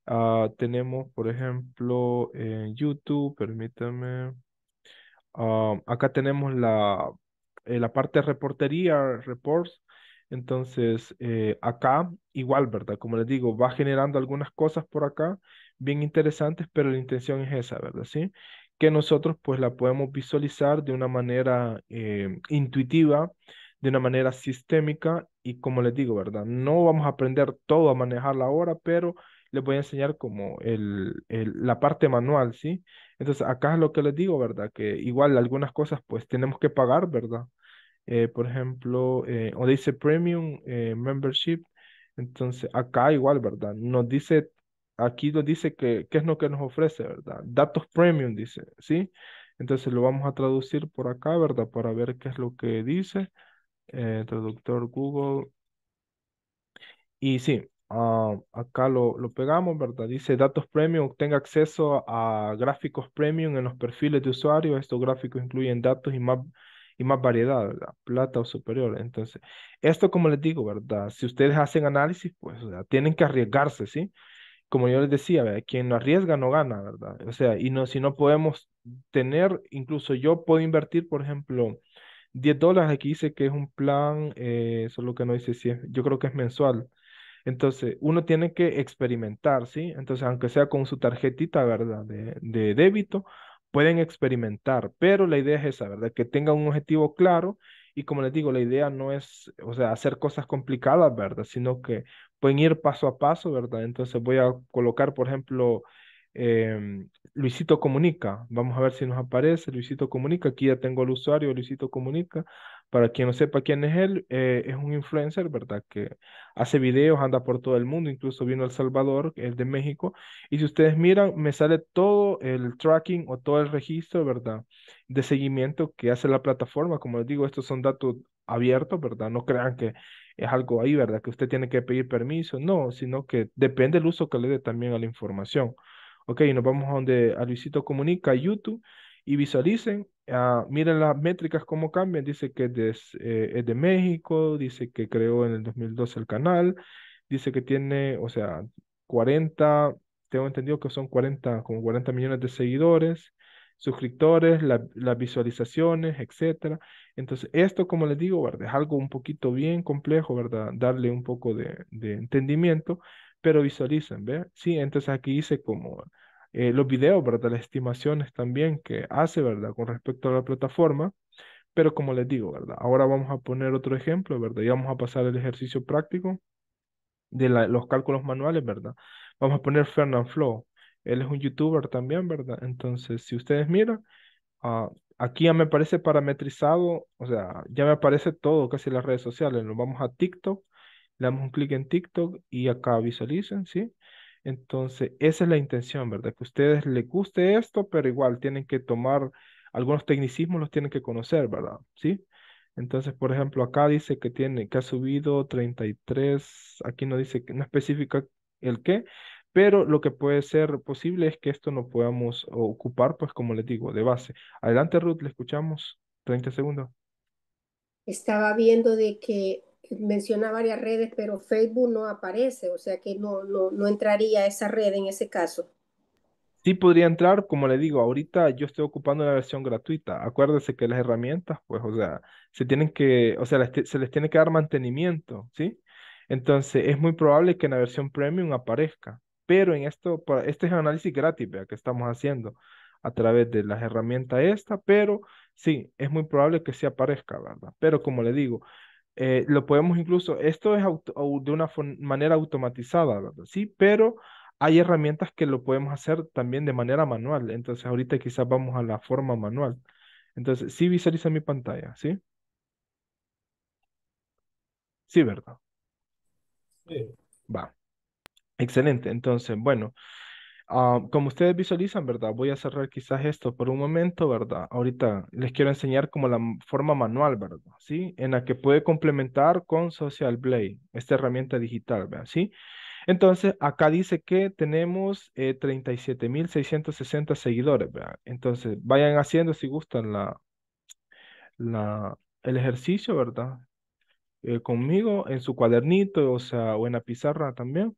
Ah, tenemos, por ejemplo, en YouTube, permítame. Ah, acá tenemos la, eh, la parte de reportería, reports. Entonces, eh, acá igual, ¿verdad? Como les digo, va generando algunas cosas por acá bien interesantes, pero la intención es esa, ¿verdad? Sí que nosotros pues la podemos visualizar de una manera eh, intuitiva, de una manera sistémica y como les digo, ¿verdad? No vamos a aprender todo a manejarla ahora, pero les voy a enseñar como el, la parte manual, ¿sí? Entonces acá es lo que les digo, ¿verdad? Que igual algunas cosas pues tenemos que pagar, ¿verdad? Eh, por ejemplo, eh, o dice Premium Membership, entonces acá igual, ¿verdad? Nos dice aquí dice que, qué es lo que nos ofrece, ¿verdad? Datos premium, dice, ¿sí? Entonces lo vamos a traducir por acá, ¿verdad? Para ver qué es lo que dice. Eh, traductor Google. Y sí, ah, acá lo, lo, pegamos, ¿verdad? Dice datos premium, Tenga acceso a gráficos premium en los perfiles de usuario. Estos gráficos incluyen datos y más, y más variedad, ¿verdad? Plata o superior. Entonces, esto como les digo, ¿verdad? Si ustedes hacen análisis, pues tienen que arriesgarse, ¿sí? sí como yo les decía, ¿verdad? quien no arriesga no gana, ¿verdad? O sea, y no, si no podemos tener, incluso yo puedo invertir, por ejemplo, 10 dólares, aquí dice que es un plan, es eh, solo que no dice si yo creo que es mensual. Entonces, uno tiene que experimentar, ¿sí? Entonces, aunque sea con su tarjetita, ¿verdad? De, de débito, pueden experimentar, pero la idea es esa, ¿verdad? Que tenga un objetivo claro y como les digo, la idea no es, o sea, hacer cosas complicadas, ¿verdad? Sino que pueden ir paso a paso, ¿verdad? Entonces voy a colocar, por ejemplo, em, Luisito Comunica. Vamos a ver si nos aparece Luisito Comunica. Aquí ya tengo el usuario Luisito Comunica. Para quien no sepa quién es él, eh, es un influencer, ¿verdad? Que hace videos, anda por todo el mundo, incluso vino a El Salvador, es de México. Y si ustedes miran, me sale todo el tracking o todo el registro, ¿verdad? De seguimiento que hace la plataforma. Como les digo, estos son datos abiertos, ¿verdad? No crean que es algo ahí, ¿verdad? Que usted tiene que pedir permiso. No, sino que depende del uso que le dé también a la información. Ok, nos vamos a donde Luisito Comunica, YouTube y visualicen, ah, miren las métricas cómo cambian, dice que es de, eh, México, dice que creó en el 2012 el canal, dice que tiene, o sea, 40, tengo entendido que son 40, como 40 millones de seguidores, suscriptores, las visualizaciones, etcétera. Entonces, esto, como les digo, es algo un poquito bien complejo, ¿verdad? Darle un poco de, entendimiento, pero visualicen, ¿ve? Sí, entonces aquí dice como eh, los videos, ¿verdad? Las estimaciones también que hace, ¿verdad? Con respecto a la plataforma. Pero como les digo, ¿verdad? Ahora vamos a poner otro ejemplo, ¿verdad? Y vamos a pasar el ejercicio práctico de los cálculos manuales, ¿verdad? Vamos a poner Fernando Flow. Él es un youtuber también, ¿verdad? Entonces, si ustedes miran, ah, aquí ya me parece parametrizado, o sea, ya me aparece todo, casi las redes sociales. Nos vamos a TikTok, le damos un clic en TikTok y acá visualicen, ¿sí? Entonces, esa es la intención, ¿verdad? Que a ustedes les guste esto, pero igual tienen que tomar algunos tecnicismos, los tienen que conocer, ¿verdad? ¿Sí? Entonces, por ejemplo, acá dice que tiene, que ha subido 33, aquí no dice, no especifica el qué, pero lo que puede ser posible es que esto no podamos ocupar, pues como les digo, de base. Adelante, Ruth, le escuchamos. 30 segundos. Estaba viendo de que menciona varias redes, pero Facebook no aparece, o sea que no, no, no entraría esa red en ese caso. Sí podría entrar, como le digo, ahorita yo estoy ocupando la versión gratuita. Acuérdese que las herramientas, pues, o sea, se tienen que, o sea, se les tiene que dar mantenimiento, ¿sí? Entonces, es muy probable que en la versión premium aparezca, pero en esto, este es análisis gratis, que estamos haciendo a través de las herramientas esta, pero sí, es muy probable que sí aparezca, ¿verdad? Pero como le digo, eh, lo podemos incluso, esto es de una manera automatizada, ¿verdad? Sí, pero hay herramientas que lo podemos hacer también de manera manual. Entonces ahorita quizás vamos a la forma manual. Entonces, sí visualiza mi pantalla, ¿sí? Sí, ¿verdad? Sí. Va. Excelente. Entonces, bueno. Ah, como ustedes visualizan, ¿verdad? Voy a cerrar quizás esto por un momento, ¿verdad? Ahorita les quiero enseñar como la forma manual, ¿verdad? ¿Sí? En la que puede complementar con Social Blade, esta herramienta digital, ¿verdad? ¿Sí? Entonces, acá dice que tenemos 37.660 eh, seguidores, ¿verdad? Entonces, vayan haciendo si gustan la, la, el ejercicio, ¿verdad? Eh, conmigo en su cuadernito, o sea, o en la pizarra también.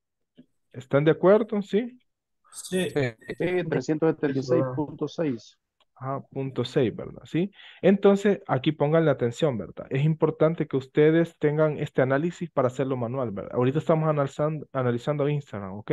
¿Están de acuerdo? ¿Sí? Sí. 376.6. Ah, punto 6, ¿verdad? ¿Sí? Entonces, aquí pongan la atención, ¿verdad? Es importante que ustedes tengan este análisis para hacerlo manual, ¿verdad? Ahorita estamos analizando, analizando Instagram, ¿ok?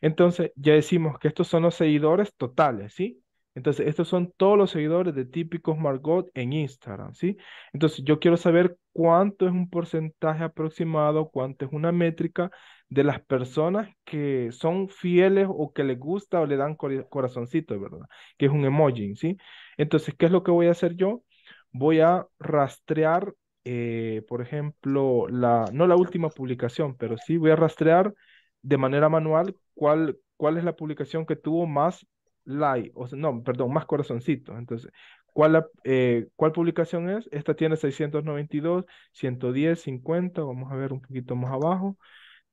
Entonces, ya decimos que estos son los seguidores totales, ¿sí? Entonces, estos son todos los seguidores de típicos Margot en Instagram, ¿sí? Entonces, yo quiero saber cuánto es un porcentaje aproximado, cuánto es una métrica de las personas que son fieles o que les gusta o le dan corazoncito, ¿verdad? Que es un emoji, ¿sí? Entonces, ¿qué es lo que voy a hacer yo? Voy a rastrear, eh, por ejemplo, la, no la última publicación, pero sí voy a rastrear de manera manual cuál, cuál es la publicación que tuvo más like, o no, perdón, más corazoncito Entonces, ¿Cuál, eh, ¿Cuál, publicación es? Esta tiene 692, 110, 50. Vamos a ver un poquito más abajo.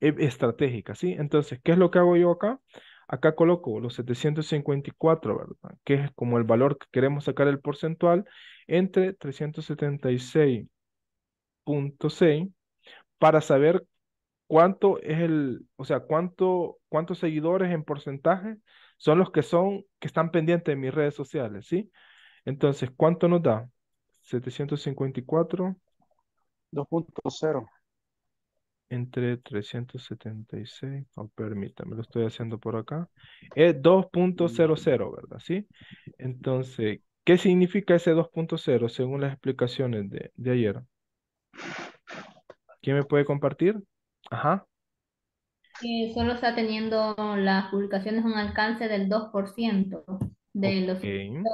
E, estratégica, ¿sí? Entonces, ¿qué es lo que hago yo acá? Acá coloco los 754, ¿verdad? Que es como el valor que queremos sacar el porcentual entre 376.6 para saber cuánto es el, o sea, cuánto, cuántos seguidores en porcentaje son los que son, que están pendientes de mis redes sociales, ¿sí? Entonces, ¿cuánto nos da? 754. 2.0 entre 376, permítame, lo estoy haciendo por acá, es 2.00, ¿verdad? ¿Sí? Entonces, ¿qué significa ese 2.0 según las explicaciones de, de ayer? ¿Quién me puede compartir? Ajá. solo está teniendo las publicaciones un alcance del 2% de los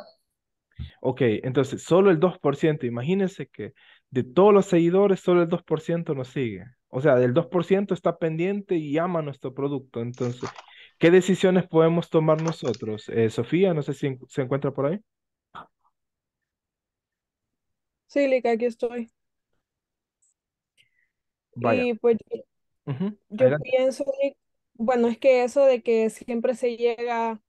Ok, entonces solo el 2%, imagínense que de todos los seguidores solo el 2% nos sigue. O sea, del 2% está pendiente y ama nuestro producto. Entonces, ¿qué decisiones podemos tomar nosotros? Eh, Sofía, no sé si se encuentra por ahí. Sí, Lika, aquí estoy. Pues, yo pienso, bueno, es que eso de que siempre se llega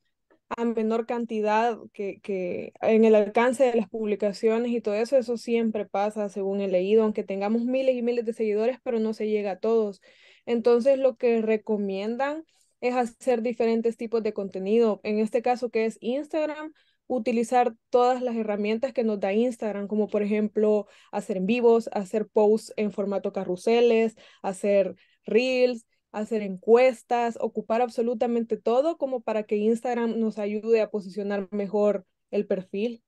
a menor cantidad que, que en el alcance de las publicaciones y todo eso, eso siempre pasa según he leído, aunque tengamos miles y miles de seguidores, pero no se llega a todos. Entonces lo que recomiendan es hacer diferentes tipos de contenido. En este caso que es Instagram, utilizar todas las herramientas que nos da Instagram, como por ejemplo hacer en vivos, hacer posts en formato carruseles, hacer reels, hacer encuestas, ocupar absolutamente todo como para que Instagram nos ayude a posicionar mejor el perfil.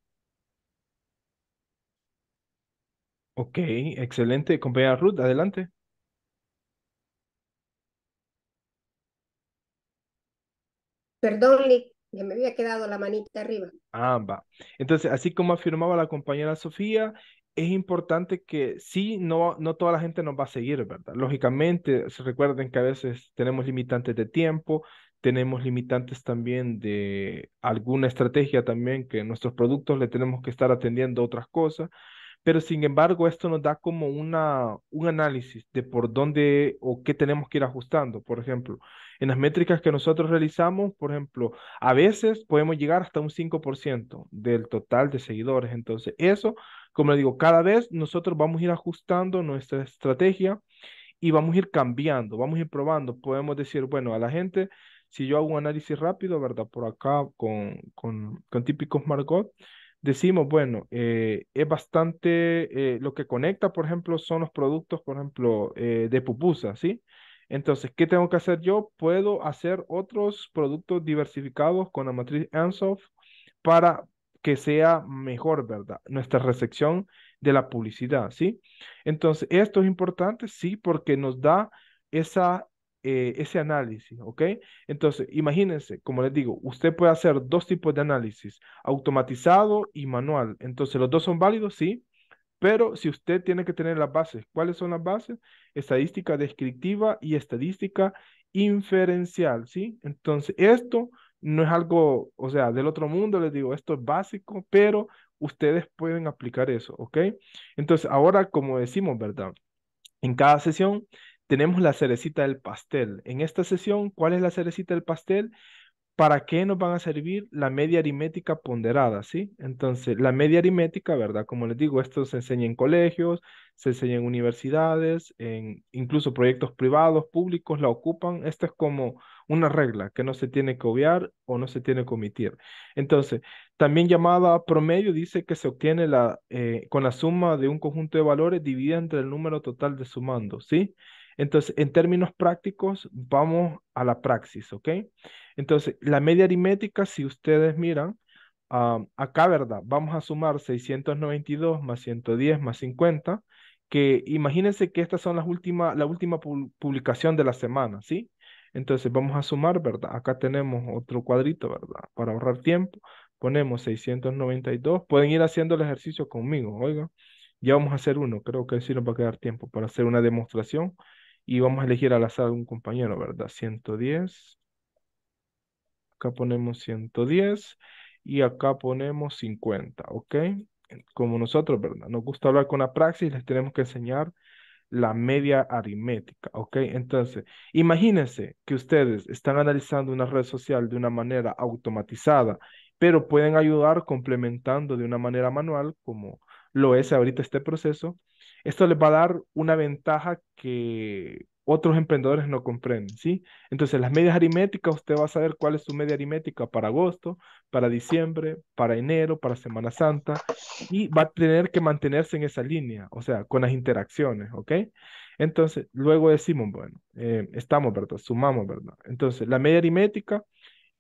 Ok, excelente. Compañera Ruth, adelante. Perdón, ya me había quedado la manita arriba. Ah, va. Entonces, así como afirmaba la compañera Sofía, es importante que sí, no, no toda la gente nos va a seguir, ¿verdad? Lógicamente, se recuerden que a veces tenemos limitantes de tiempo, tenemos limitantes también de alguna estrategia también que nuestros productos le tenemos que estar atendiendo otras cosas, pero sin embargo esto nos da como una, un análisis de por dónde o qué tenemos que ir ajustando. Por ejemplo, en las métricas que nosotros realizamos, por ejemplo, a veces podemos llegar hasta un 5% del total de seguidores, entonces eso como le digo, cada vez nosotros vamos a ir ajustando nuestra estrategia y vamos a ir cambiando, vamos a ir probando. Podemos decir, bueno, a la gente, si yo hago un análisis rápido, ¿verdad? Por acá con, con, típicos Margot, decimos, bueno, eh, es bastante, eh, lo que conecta, por ejemplo, son los productos, por ejemplo, eh, de pupusa, ¿sí? Entonces, ¿qué tengo que hacer yo? Puedo hacer otros productos diversificados con la matriz Ansoft para que sea mejor, ¿verdad? Nuestra recepción de la publicidad, ¿sí? Entonces, esto es importante, sí, porque nos da esa, eh, ese análisis, ¿ok? Entonces, imagínense, como les digo, usted puede hacer dos tipos de análisis, automatizado y manual. Entonces, los dos son válidos, sí, pero si usted tiene que tener las bases, ¿cuáles son las bases? Estadística descriptiva y estadística inferencial, ¿sí? Entonces, esto no es algo, o sea, del otro mundo, les digo, esto es básico, pero ustedes pueden aplicar eso, ¿ok? Entonces, ahora, como decimos, ¿verdad? En cada sesión tenemos la cerecita del pastel. En esta sesión, ¿cuál es la cerecita del pastel? ¿Para qué nos van a servir la media aritmética ponderada, sí? Entonces, la media aritmética, ¿verdad? Como les digo, esto se enseña en colegios, se enseña en universidades, en incluso proyectos privados, públicos la ocupan. Esto es como una regla que no se tiene que obviar o no se tiene que omitir. Entonces, también llamada promedio dice que se obtiene la, eh, con la suma de un conjunto de valores dividida entre el número total de sumando, ¿sí? Entonces, en términos prácticos, vamos a la praxis, ¿ok? Entonces, la media aritmética, si ustedes miran, ah, acá, ¿verdad? Vamos a sumar 692 más 110 más 50, que imagínense que estas son las últimas, la última publicación de la semana, ¿sí? Entonces vamos a sumar, ¿verdad? Acá tenemos otro cuadrito, ¿verdad? Para ahorrar tiempo, ponemos 692. Pueden ir haciendo el ejercicio conmigo, oiga. Ya vamos a hacer uno, creo que sí nos va a quedar tiempo para hacer una demostración. Y vamos a elegir al azar un compañero, ¿verdad? 110. Acá ponemos 110 y acá ponemos 50, ¿ok? Como nosotros, ¿verdad? Nos gusta hablar con la praxis, les tenemos que enseñar la media aritmética, ¿ok? Entonces, imagínense que ustedes están analizando una red social de una manera automatizada, pero pueden ayudar complementando de una manera manual, como lo es ahorita este proceso. Esto les va a dar una ventaja que otros emprendedores no comprenden, ¿sí? Entonces, las medias aritméticas, usted va a saber cuál es su media aritmética para agosto, para diciembre, para enero, para Semana Santa, y va a tener que mantenerse en esa línea, o sea, con las interacciones, ¿ok? Entonces, luego decimos, bueno, eh, estamos, ¿verdad? Sumamos, ¿verdad? Entonces, la media aritmética,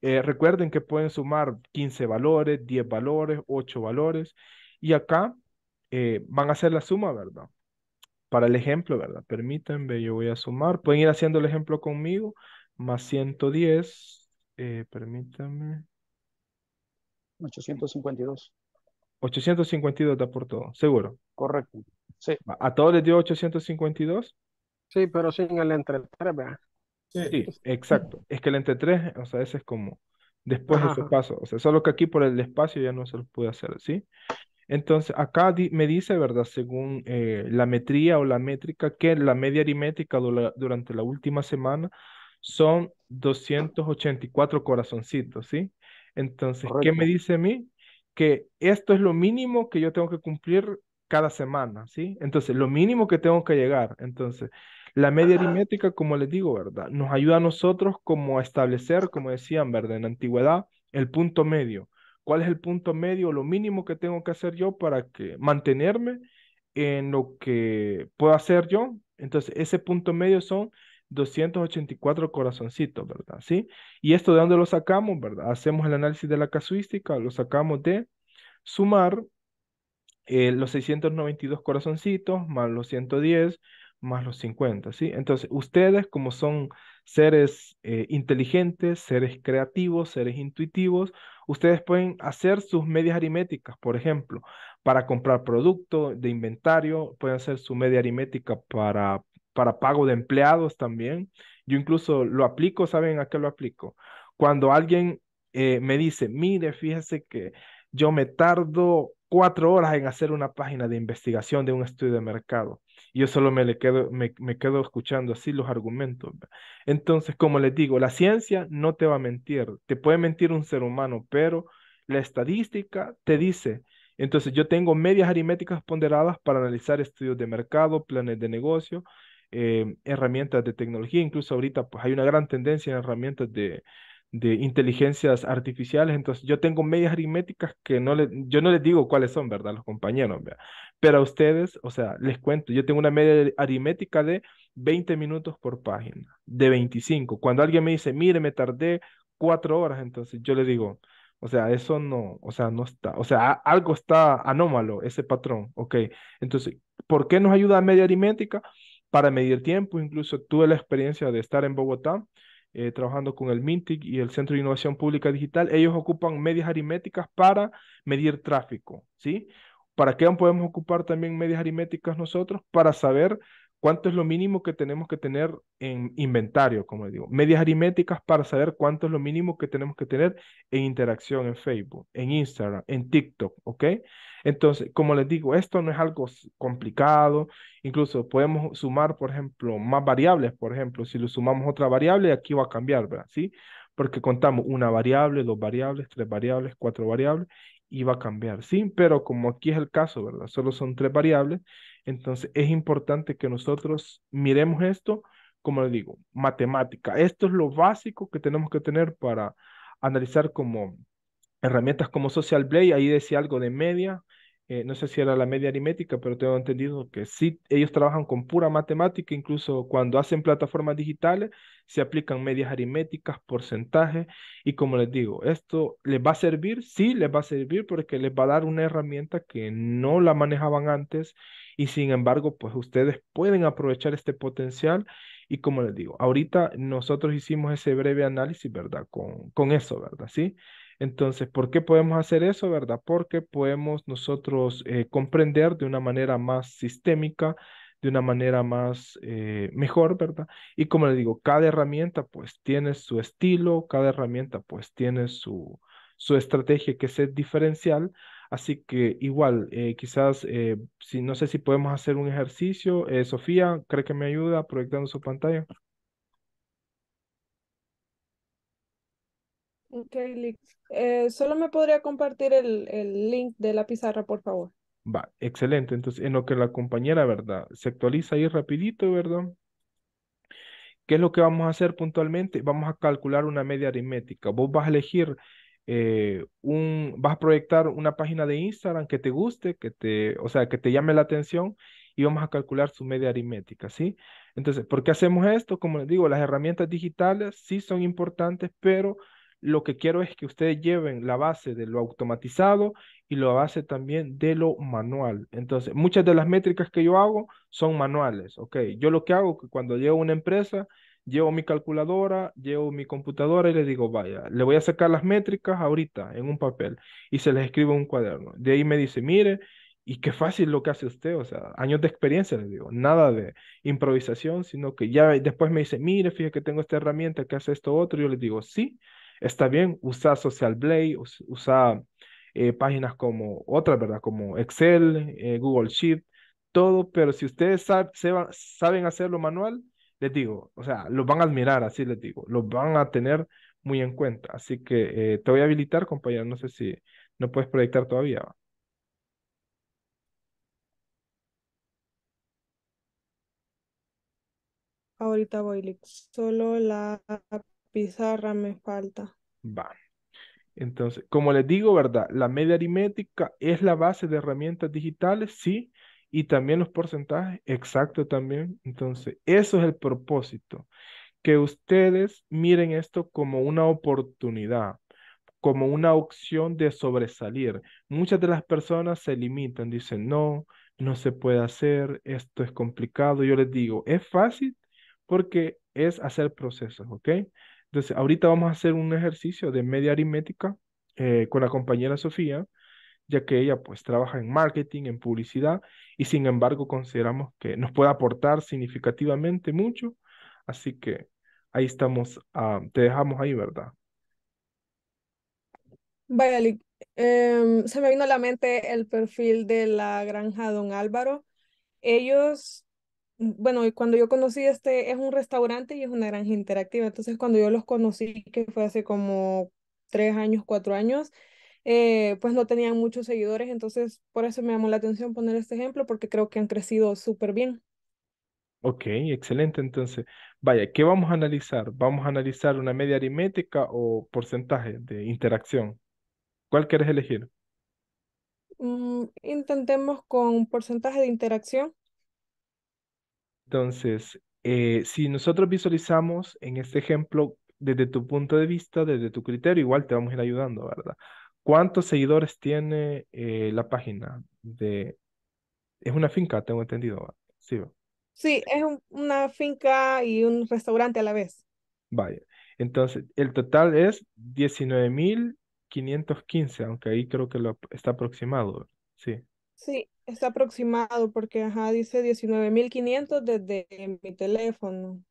eh, recuerden que pueden sumar 15 valores, 10 valores, 8 valores, y acá eh, van a hacer la suma, ¿verdad? para el ejemplo, ¿verdad? Permítanme, yo voy a sumar. Pueden ir haciendo el ejemplo conmigo. Más 110, eh, permítanme. 852. 852 da por todo, seguro. Correcto. Sí. ¿A todos les dio 852? Sí, pero sin el entre 3, ¿verdad? Sí. exacto. Es que el entre 3, o sea, ese es como después de ese paso. O sea, solo que aquí por el espacio ya no se lo puede hacer, ¿sí? Entonces, acá me dice, ¿verdad? Según eh, la metría o la métrica, que la media aritmética durante la última semana son 284 corazoncitos, ¿sí? Entonces, ¿qué me dice a mí? Que esto es lo mínimo que yo tengo que cumplir cada semana, ¿sí? Entonces, lo mínimo que tengo que llegar. Entonces, la media aritmética, como les digo, ¿verdad? Nos ayuda a nosotros como a establecer, como decían, ¿verdad? En la antigüedad, el punto medio. ¿Cuál es el punto medio, lo mínimo que tengo que hacer yo para que mantenerme en lo que puedo hacer yo? Entonces, ese punto medio son 284 corazoncitos, ¿verdad? ¿Sí? ¿Y esto de dónde lo sacamos, verdad? Hacemos el análisis de la casuística, lo sacamos de sumar eh, los 692 corazoncitos más los 110 más los 50, ¿sí? Entonces, ustedes como son seres eh, inteligentes, seres creativos, seres intuitivos, ustedes pueden hacer sus medias aritméticas, por ejemplo, para comprar producto de inventario, pueden hacer su media aritmética para, para pago de empleados también. Yo incluso lo aplico, ¿saben a qué lo aplico? Cuando alguien eh, me dice, mire, fíjese que yo me tardo cuatro horas en hacer una página de investigación de un estudio de mercado yo solo me, le quedo, me, quedo escuchando así los argumentos. Entonces, como les digo, la ciencia no te va a mentir, te puede mentir un ser humano, pero la estadística te dice, entonces yo tengo medias aritméticas ponderadas para analizar estudios de mercado, planes de negocio, eh, herramientas de tecnología, incluso ahorita pues, hay una gran tendencia en herramientas de, de inteligencias artificiales, entonces yo tengo medias aritméticas que no le, yo no les digo cuáles son, ¿verdad? Los compañeros, Pero a ustedes, o sea, les cuento, yo tengo una media aritmética de 20 minutos por página, de 25. Cuando alguien me dice, mire, me tardé cuatro horas, entonces yo le digo, o sea, eso no, o sea, no está, o sea, algo está anómalo, ese patrón, ¿ok? Entonces, ¿por qué nos ayuda la media aritmética? Para medir tiempo, incluso tuve la experiencia de estar en Bogotá eh, trabajando con el MINTIC y el Centro de Innovación Pública Digital, ellos ocupan medias aritméticas para medir tráfico, ¿sí? ¿Para qué podemos ocupar también medias aritméticas nosotros? Para saber ¿Cuánto es lo mínimo que tenemos que tener en inventario, como les digo? Medias aritméticas para saber cuánto es lo mínimo que tenemos que tener en interacción en Facebook, en Instagram, en TikTok, ¿ok? Entonces, como les digo, esto no es algo complicado. Incluso podemos sumar, por ejemplo, más variables. Por ejemplo, si lo sumamos otra variable, aquí va a cambiar, ¿verdad? ¿Sí? Porque contamos una variable, dos variables, tres variables, cuatro variables iba a cambiar, sí, pero como aquí es el caso, ¿verdad? Solo son tres variables, entonces es importante que nosotros miremos esto, como le digo, matemática. Esto es lo básico que tenemos que tener para analizar como herramientas como Social Blade, ahí decía algo de media, eh, no sé si era la media aritmética, pero tengo entendido que sí, ellos trabajan con pura matemática, incluso cuando hacen plataformas digitales, se aplican medias aritméticas, porcentajes, y como les digo, esto les va a servir, sí, les va a servir porque les va a dar una herramienta que no la manejaban antes, y sin embargo, pues ustedes pueden aprovechar este potencial, y como les digo, ahorita nosotros hicimos ese breve análisis, ¿verdad? Con, con eso, ¿verdad? Sí entonces, ¿por qué podemos hacer eso, verdad? Porque podemos nosotros eh, comprender de una manera más sistémica, de una manera más eh, mejor, ¿verdad? Y como le digo, cada herramienta pues tiene su estilo, cada herramienta pues tiene su, estrategia que es diferencial. Así que igual, eh, quizás, si, no sé si podemos hacer un ejercicio. Sofía, ¿cree que me ayuda proyectando su pantalla? Ok, eh, solo me podría compartir el, link de la pizarra, por favor. Va, excelente. Entonces, en lo que la compañera, ¿verdad? Se actualiza ahí rapidito, ¿verdad? ¿Qué es lo que vamos a hacer puntualmente? Vamos a calcular una media aritmética. Vos vas a elegir eh, un, vas a proyectar una página de Instagram que te guste, que te, o sea, que te llame la atención y vamos a calcular su media aritmética, ¿sí? Entonces, ¿por qué hacemos esto? Como les digo, las herramientas digitales sí son importantes, pero lo que quiero es que ustedes lleven la base de lo automatizado y la base también de lo manual. Entonces, muchas de las métricas que yo hago son manuales, ¿ok? Yo lo que hago que cuando llevo una empresa, llevo mi calculadora, llevo mi computadora y le digo, vaya, le voy a sacar las métricas ahorita en un papel y se les escribe un cuaderno. De ahí me dice, mire, y qué fácil lo que hace usted, o sea, años de experiencia, le digo, nada de improvisación, sino que ya después me dice, mire, fíjese que tengo esta herramienta que hace esto otro, yo le digo, sí, Está bien, usa Social Blade, usa eh, páginas como otras, ¿verdad? Como Excel, eh, Google Sheet, todo, pero si ustedes saben hacerlo manual, les digo, o sea, los van a admirar, así les digo, los van a tener muy en cuenta. Así que eh, te voy a habilitar, compañero, no sé si no puedes proyectar todavía. Ahorita voy, Solo la pizarra me falta. Va. Entonces, como les digo, ¿verdad? La media aritmética es la base de herramientas digitales, sí, y también los porcentajes, exacto también. Entonces, eso es el propósito, que ustedes miren esto como una oportunidad, como una opción de sobresalir. Muchas de las personas se limitan, dicen, no, no se puede hacer, esto es complicado. Yo les digo, es fácil porque es hacer procesos, ¿ok? Entonces, ahorita vamos a hacer un ejercicio de media aritmética eh, con la compañera Sofía, ya que ella pues trabaja en marketing, en publicidad, y sin embargo consideramos que nos puede aportar significativamente mucho. Así que ahí estamos, ah, te dejamos ahí, ¿verdad? Em, se me vino a la mente el perfil de la granja Don Álvaro. Ellos Mm, bueno, cuando yo conocí este, es un restaurante y es una granja interactiva. Entonces, cuando yo los conocí, que fue hace como tres años, cuatro años, eh, pues no tenían muchos seguidores. Entonces, por eso me llamó la atención poner este ejemplo, porque creo que han crecido súper bien. Ok, excelente. Entonces, vaya, ¿qué vamos a analizar? ¿Vamos a analizar una media aritmética o porcentaje de interacción? ¿Cuál quieres elegir? Mm, intentemos con porcentaje de interacción. Entonces, eh, si nosotros visualizamos en este ejemplo desde tu punto de vista, desde tu criterio, igual te vamos a ir ayudando, ¿verdad? ¿Cuántos seguidores tiene eh, la página de... Es una finca, tengo entendido, Sí, sí es una finca y un restaurante a la vez. Vaya. Entonces, el total es 19.515, aunque ahí creo que lo está aproximado. Sí. Sí, Está aproximado porque, ajá, dice 19.500 desde mi teléfono.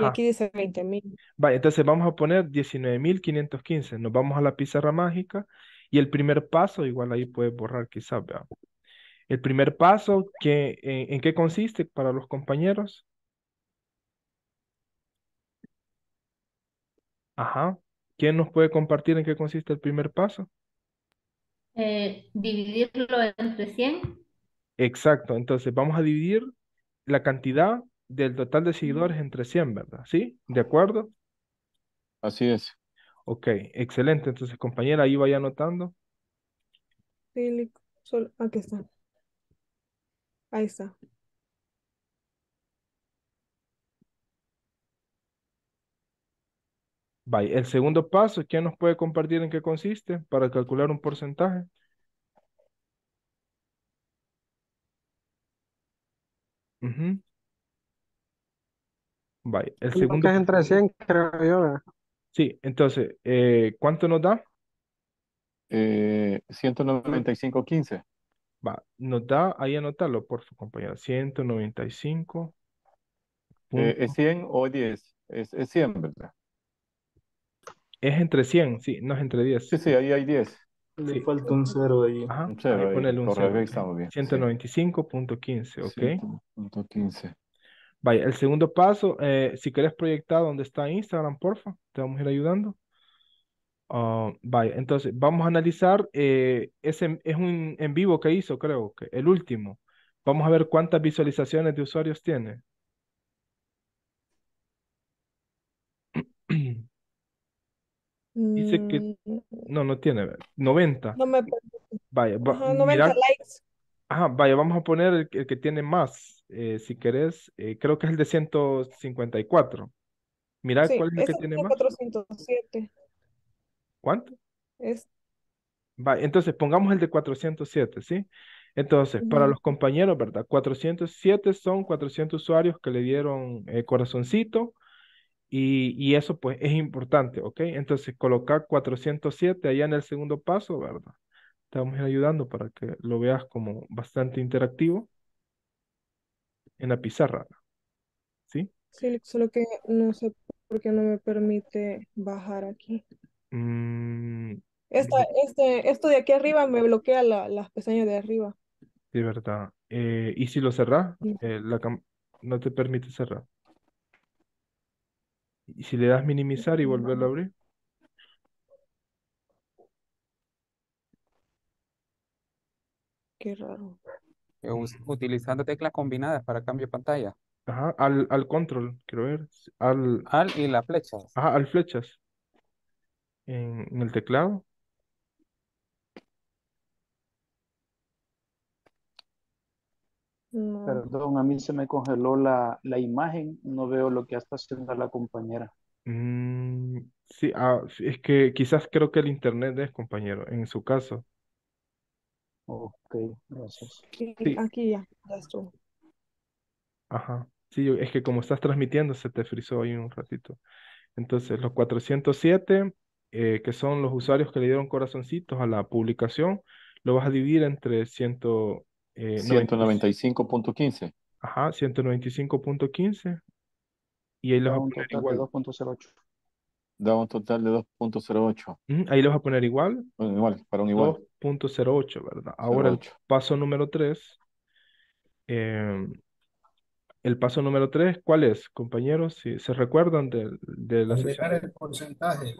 Y aquí dice 20.000. Vale, entonces vamos a poner 19.515. Nos vamos a la pizarra mágica y el primer paso, igual ahí puedes borrar quizás, El primer paso, que, ¿en qué consiste para los compañeros? Ajá. ¿Quién nos puede compartir en qué consiste el primer paso? Eh, dividirlo entre 100. Exacto, entonces vamos a dividir la cantidad del total de seguidores entre 100, ¿verdad? ¿Sí? ¿De acuerdo? Así es. Ok, excelente. Entonces, compañera, ahí vaya anotando. Sí, aquí está. Ahí está. Bye. El segundo paso, ¿quién nos puede compartir en qué consiste para calcular un porcentaje? Bye. El segundo, es entre 100, creo sí, entonces, eh, ¿cuánto nos da? Eh, 195.15. Va, nos da, ahí anótalo por su compañera. 195 ¿es 100 o 10? es 100, ¿verdad? Es entre 100, sí, no es entre 10. Sí, sí, ahí hay 10. Le falta un cero ahí. Ajá, un cero ahí, ponele un Estamos bien. 195.15, ¿ok? 195.15. Vaya, el segundo paso, eh, si querés proyectar donde está Instagram, porfa, te vamos a ir ayudando. Ah, vaya, entonces vamos a analizar, eh, ese es un en vivo que hizo, creo que el último. Vamos a ver cuántas visualizaciones de usuarios tiene. Dice que mm, no, no tiene 90. No me Vaya, 90 likes. Ajá, vaya, vamos a poner el, que tiene más, eh, si querés. Eh, creo que es el de 154. Mira cuál es el que tiene 407. más. ¿Cuánto? Es... vaya entonces, pongamos el de 407, ¿sí? Entonces, para los compañeros, ¿verdad? 407 son 400 usuarios que le dieron eh, corazoncito y, eso pues es importante, ¿ok? Entonces colocar 407 allá en el segundo paso, ¿verdad? Estamos ayudando para que lo veas como bastante interactivo en la pizarra, ¿sí? Sí, solo que no sé por qué no me permite bajar aquí. Mm, este, esto de aquí arriba me bloquea la, las pestañas de arriba. De verdad. Eh, ¿Y si lo cerrás? Eh, no te permite cerrar. Y si le das minimizar y volverlo a abrir. Qué raro. Eh, utilizando teclas combinadas para cambio de pantalla. Ajá, al, al control, quiero ver. Al, al y las flechas. Ajá, al flechas. en el teclado. Perdón, a mí se me congeló la, la, imagen, no veo lo que está haciendo la compañera. Mm, ah, sí, es que quizás creo que el internet es, compañero, en su caso. Ok, gracias. Aquí, ya, ya estuvo. Ajá, sí, es que como estás transmitiendo se te frizó ahí un ratito. Entonces, los 407, eh, que son los usuarios que le dieron corazoncitos a la publicación, lo vas a dividir entre 100 195.15. Eh, Ajá, 195.15. Y ahí los da a poner igual. 2.08. Da un total de 2.08. ahí le vas a poner igual. para un igual. 2.08, ¿verdad? Ahora em, el paso número 3. el paso número 3, ¿cuál es, compañeros? Si se recuerdan de, de la sesión El porcentaje.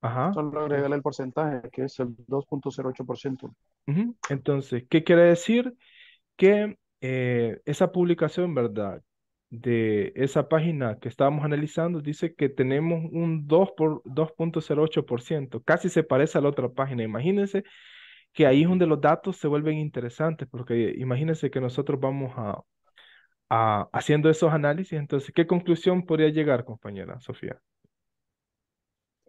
Ajá. Solo agregarle el porcentaje, que es el 2.08%. Entonces, ¿qué quiere decir? Que eh, esa publicación, ¿verdad? De esa página que estábamos analizando, dice que tenemos un 2.08%. Casi se parece a la otra página. Imagínense que ahí es donde los datos se vuelven interesantes, porque imagínense que nosotros vamos a, a haciendo esos análisis. Entonces, ¿qué conclusión podría llegar, compañera Sofía?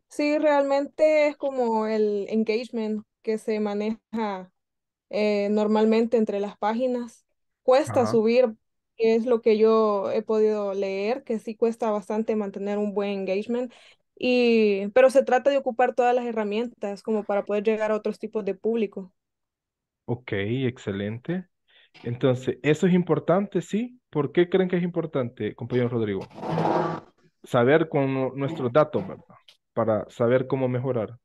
Sí, realmente es como el engagement que se maneja eh, normalmente entre las páginas. Cuesta subir, es lo que yo he podido leer, que sí cuesta bastante mantener un buen engagement. Y, pero se trata de ocupar todas las herramientas como para poder llegar a otros tipos de público. Ok, excelente. Entonces, eso es importante, ¿sí? ¿Por qué creen que es importante, compañero Rodrigo? Saber con nuestros datos, ¿verdad? para saber cómo mejorar.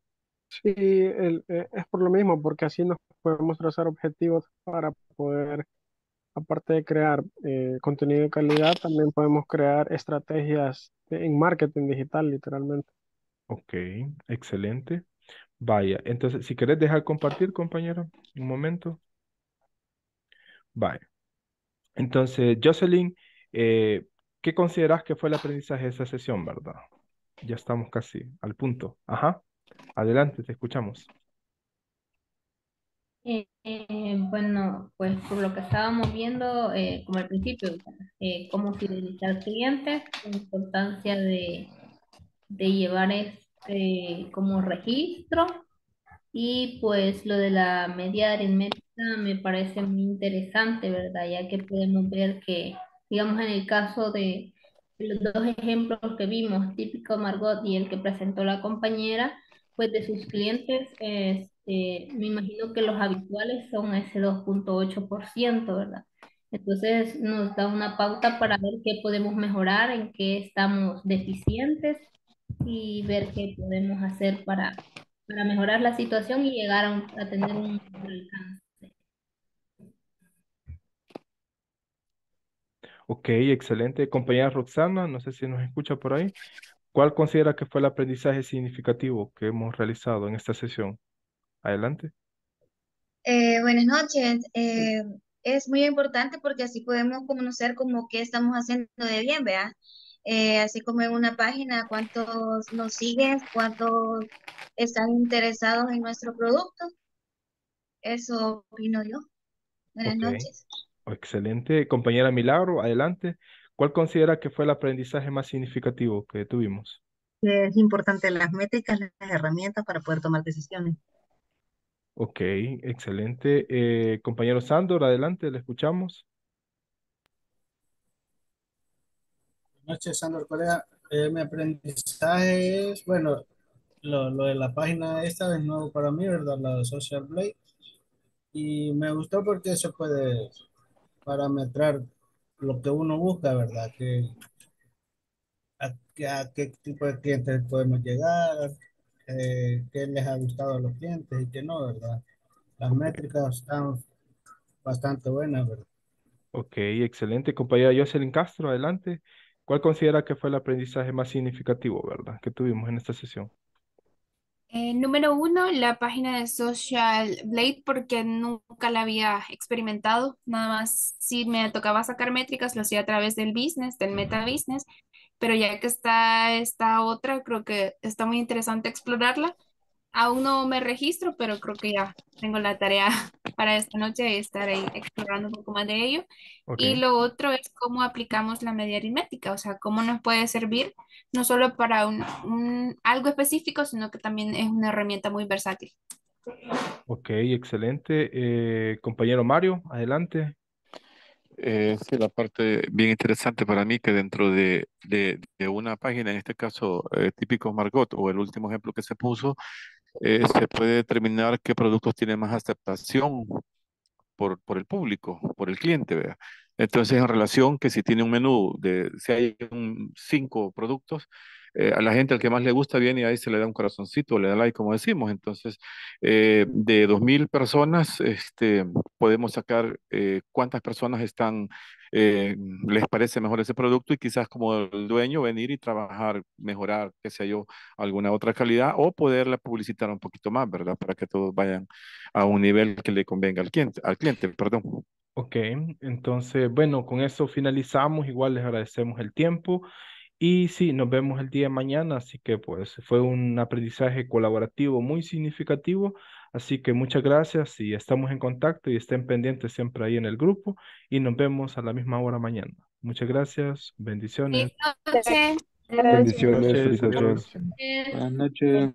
Sí, eh, es por lo mismo, porque así nos podemos trazar objetivos para poder, aparte de crear eh, contenido de calidad, también podemos crear estrategias en marketing digital, literalmente. Ok, excelente. Vaya, entonces, si querés dejar compartir, compañero, un momento. Vaya. Entonces, Jocelyn, eh, ¿qué consideras que fue el aprendizaje de esa sesión, verdad? Ya estamos casi al punto. Ajá. Adelante, te escuchamos. Eh, eh, bueno, pues por lo que estábamos viendo, eh, como al principio, cómo fidelizar clientes, la importancia de, de llevar este como registro y pues lo de la media aritmética me parece muy interesante, ¿verdad? Ya que podemos ver que, digamos, en el caso de, los dos ejemplos que vimos, típico Margot y el que presentó la compañera, pues de sus clientes, este, me imagino que los habituales son ese 2.8%, ¿verdad? Entonces nos da una pauta para ver qué podemos mejorar, en qué estamos deficientes y ver qué podemos hacer para, para mejorar la situación y llegar a, tener un alcance. Ok, excelente. Compañera Roxana, no sé si nos escucha por ahí. ¿Cuál considera que fue el aprendizaje significativo que hemos realizado en esta sesión? Adelante. Eh, buenas noches. Eh, es muy importante porque así podemos conocer como qué estamos haciendo de bien, ¿verdad? Eh, así como en una página, cuántos nos siguen, cuántos están interesados en nuestro producto. Eso opino yo. Buenas noches. Excelente. Compañera Milagro, adelante. ¿Cuál considera que fue el aprendizaje más significativo que tuvimos? Es importante las métricas, las herramientas para poder tomar decisiones. Ok, excelente. Eh, compañero Sandor, adelante, le escuchamos. Buenas noches, Sandor, colega. Eh, mi aprendizaje es, bueno, lo, de la página esta es nuevo para mí, ¿verdad? La de Social Blade. Y me gustó porque eso puede parametrar lo que uno busca, ¿verdad? Que, a, qué tipo de clientes podemos llegar, eh, qué les ha gustado a los clientes y qué no, ¿verdad? Las métricas están bastante buenas, ¿verdad? Ok, excelente, compañera Jocelyn Castro, adelante. ¿Cuál considera que fue el aprendizaje más significativo, verdad, que tuvimos en esta sesión? Eh, número uno, la página de Social Blade, porque nunca la había experimentado. Nada más, si me tocaba sacar métricas, lo hacía a través del business, del meta business. Pero ya que está esta otra, creo que está muy interesante explorarla. Aún no me registro, pero creo que ya tengo la tarea para esta noche estar ahí explorando un poco más de ello. Y lo otro es cómo aplicamos la media aritmética, o sea, cómo nos puede servir no solo para un, algo específico, sino que también es una herramienta muy versátil. Ok, excelente. Eh, compañero Mario, adelante. Eh, sí, la parte bien interesante para mí que dentro de, de, una página, en este caso eh, típico Margot o el último ejemplo que se puso, eh, se puede determinar qué productos tienen más aceptación por, el público, por el cliente, vea. Entonces, en relación que si tiene un menú de, si hay cinco productos, eh, a la gente al que más le gusta viene y ahí se le da un corazoncito, le da like, como decimos. Entonces, eh, de de 2.000 personas, este, podemos sacar eh, cuántas personas están, les parece mejor ese producto y quizás como el dueño venir y trabajar, mejorar, qué sé yo, alguna otra calidad o poderla publicitar un poquito más, ¿verdad? Para que todos vayan a un nivel que le convenga al cliente, al cliente, perdón. Ok, entonces, bueno, con eso finalizamos. Igual les agradecemos el tiempo y sí, nos vemos el día de mañana, así que pues fue un aprendizaje colaborativo muy significativo, así que muchas gracias y estamos en contacto y estén pendientes siempre ahí en el grupo y nos vemos a la misma hora mañana. Muchas gracias, bendiciones. Bendiciones, noches.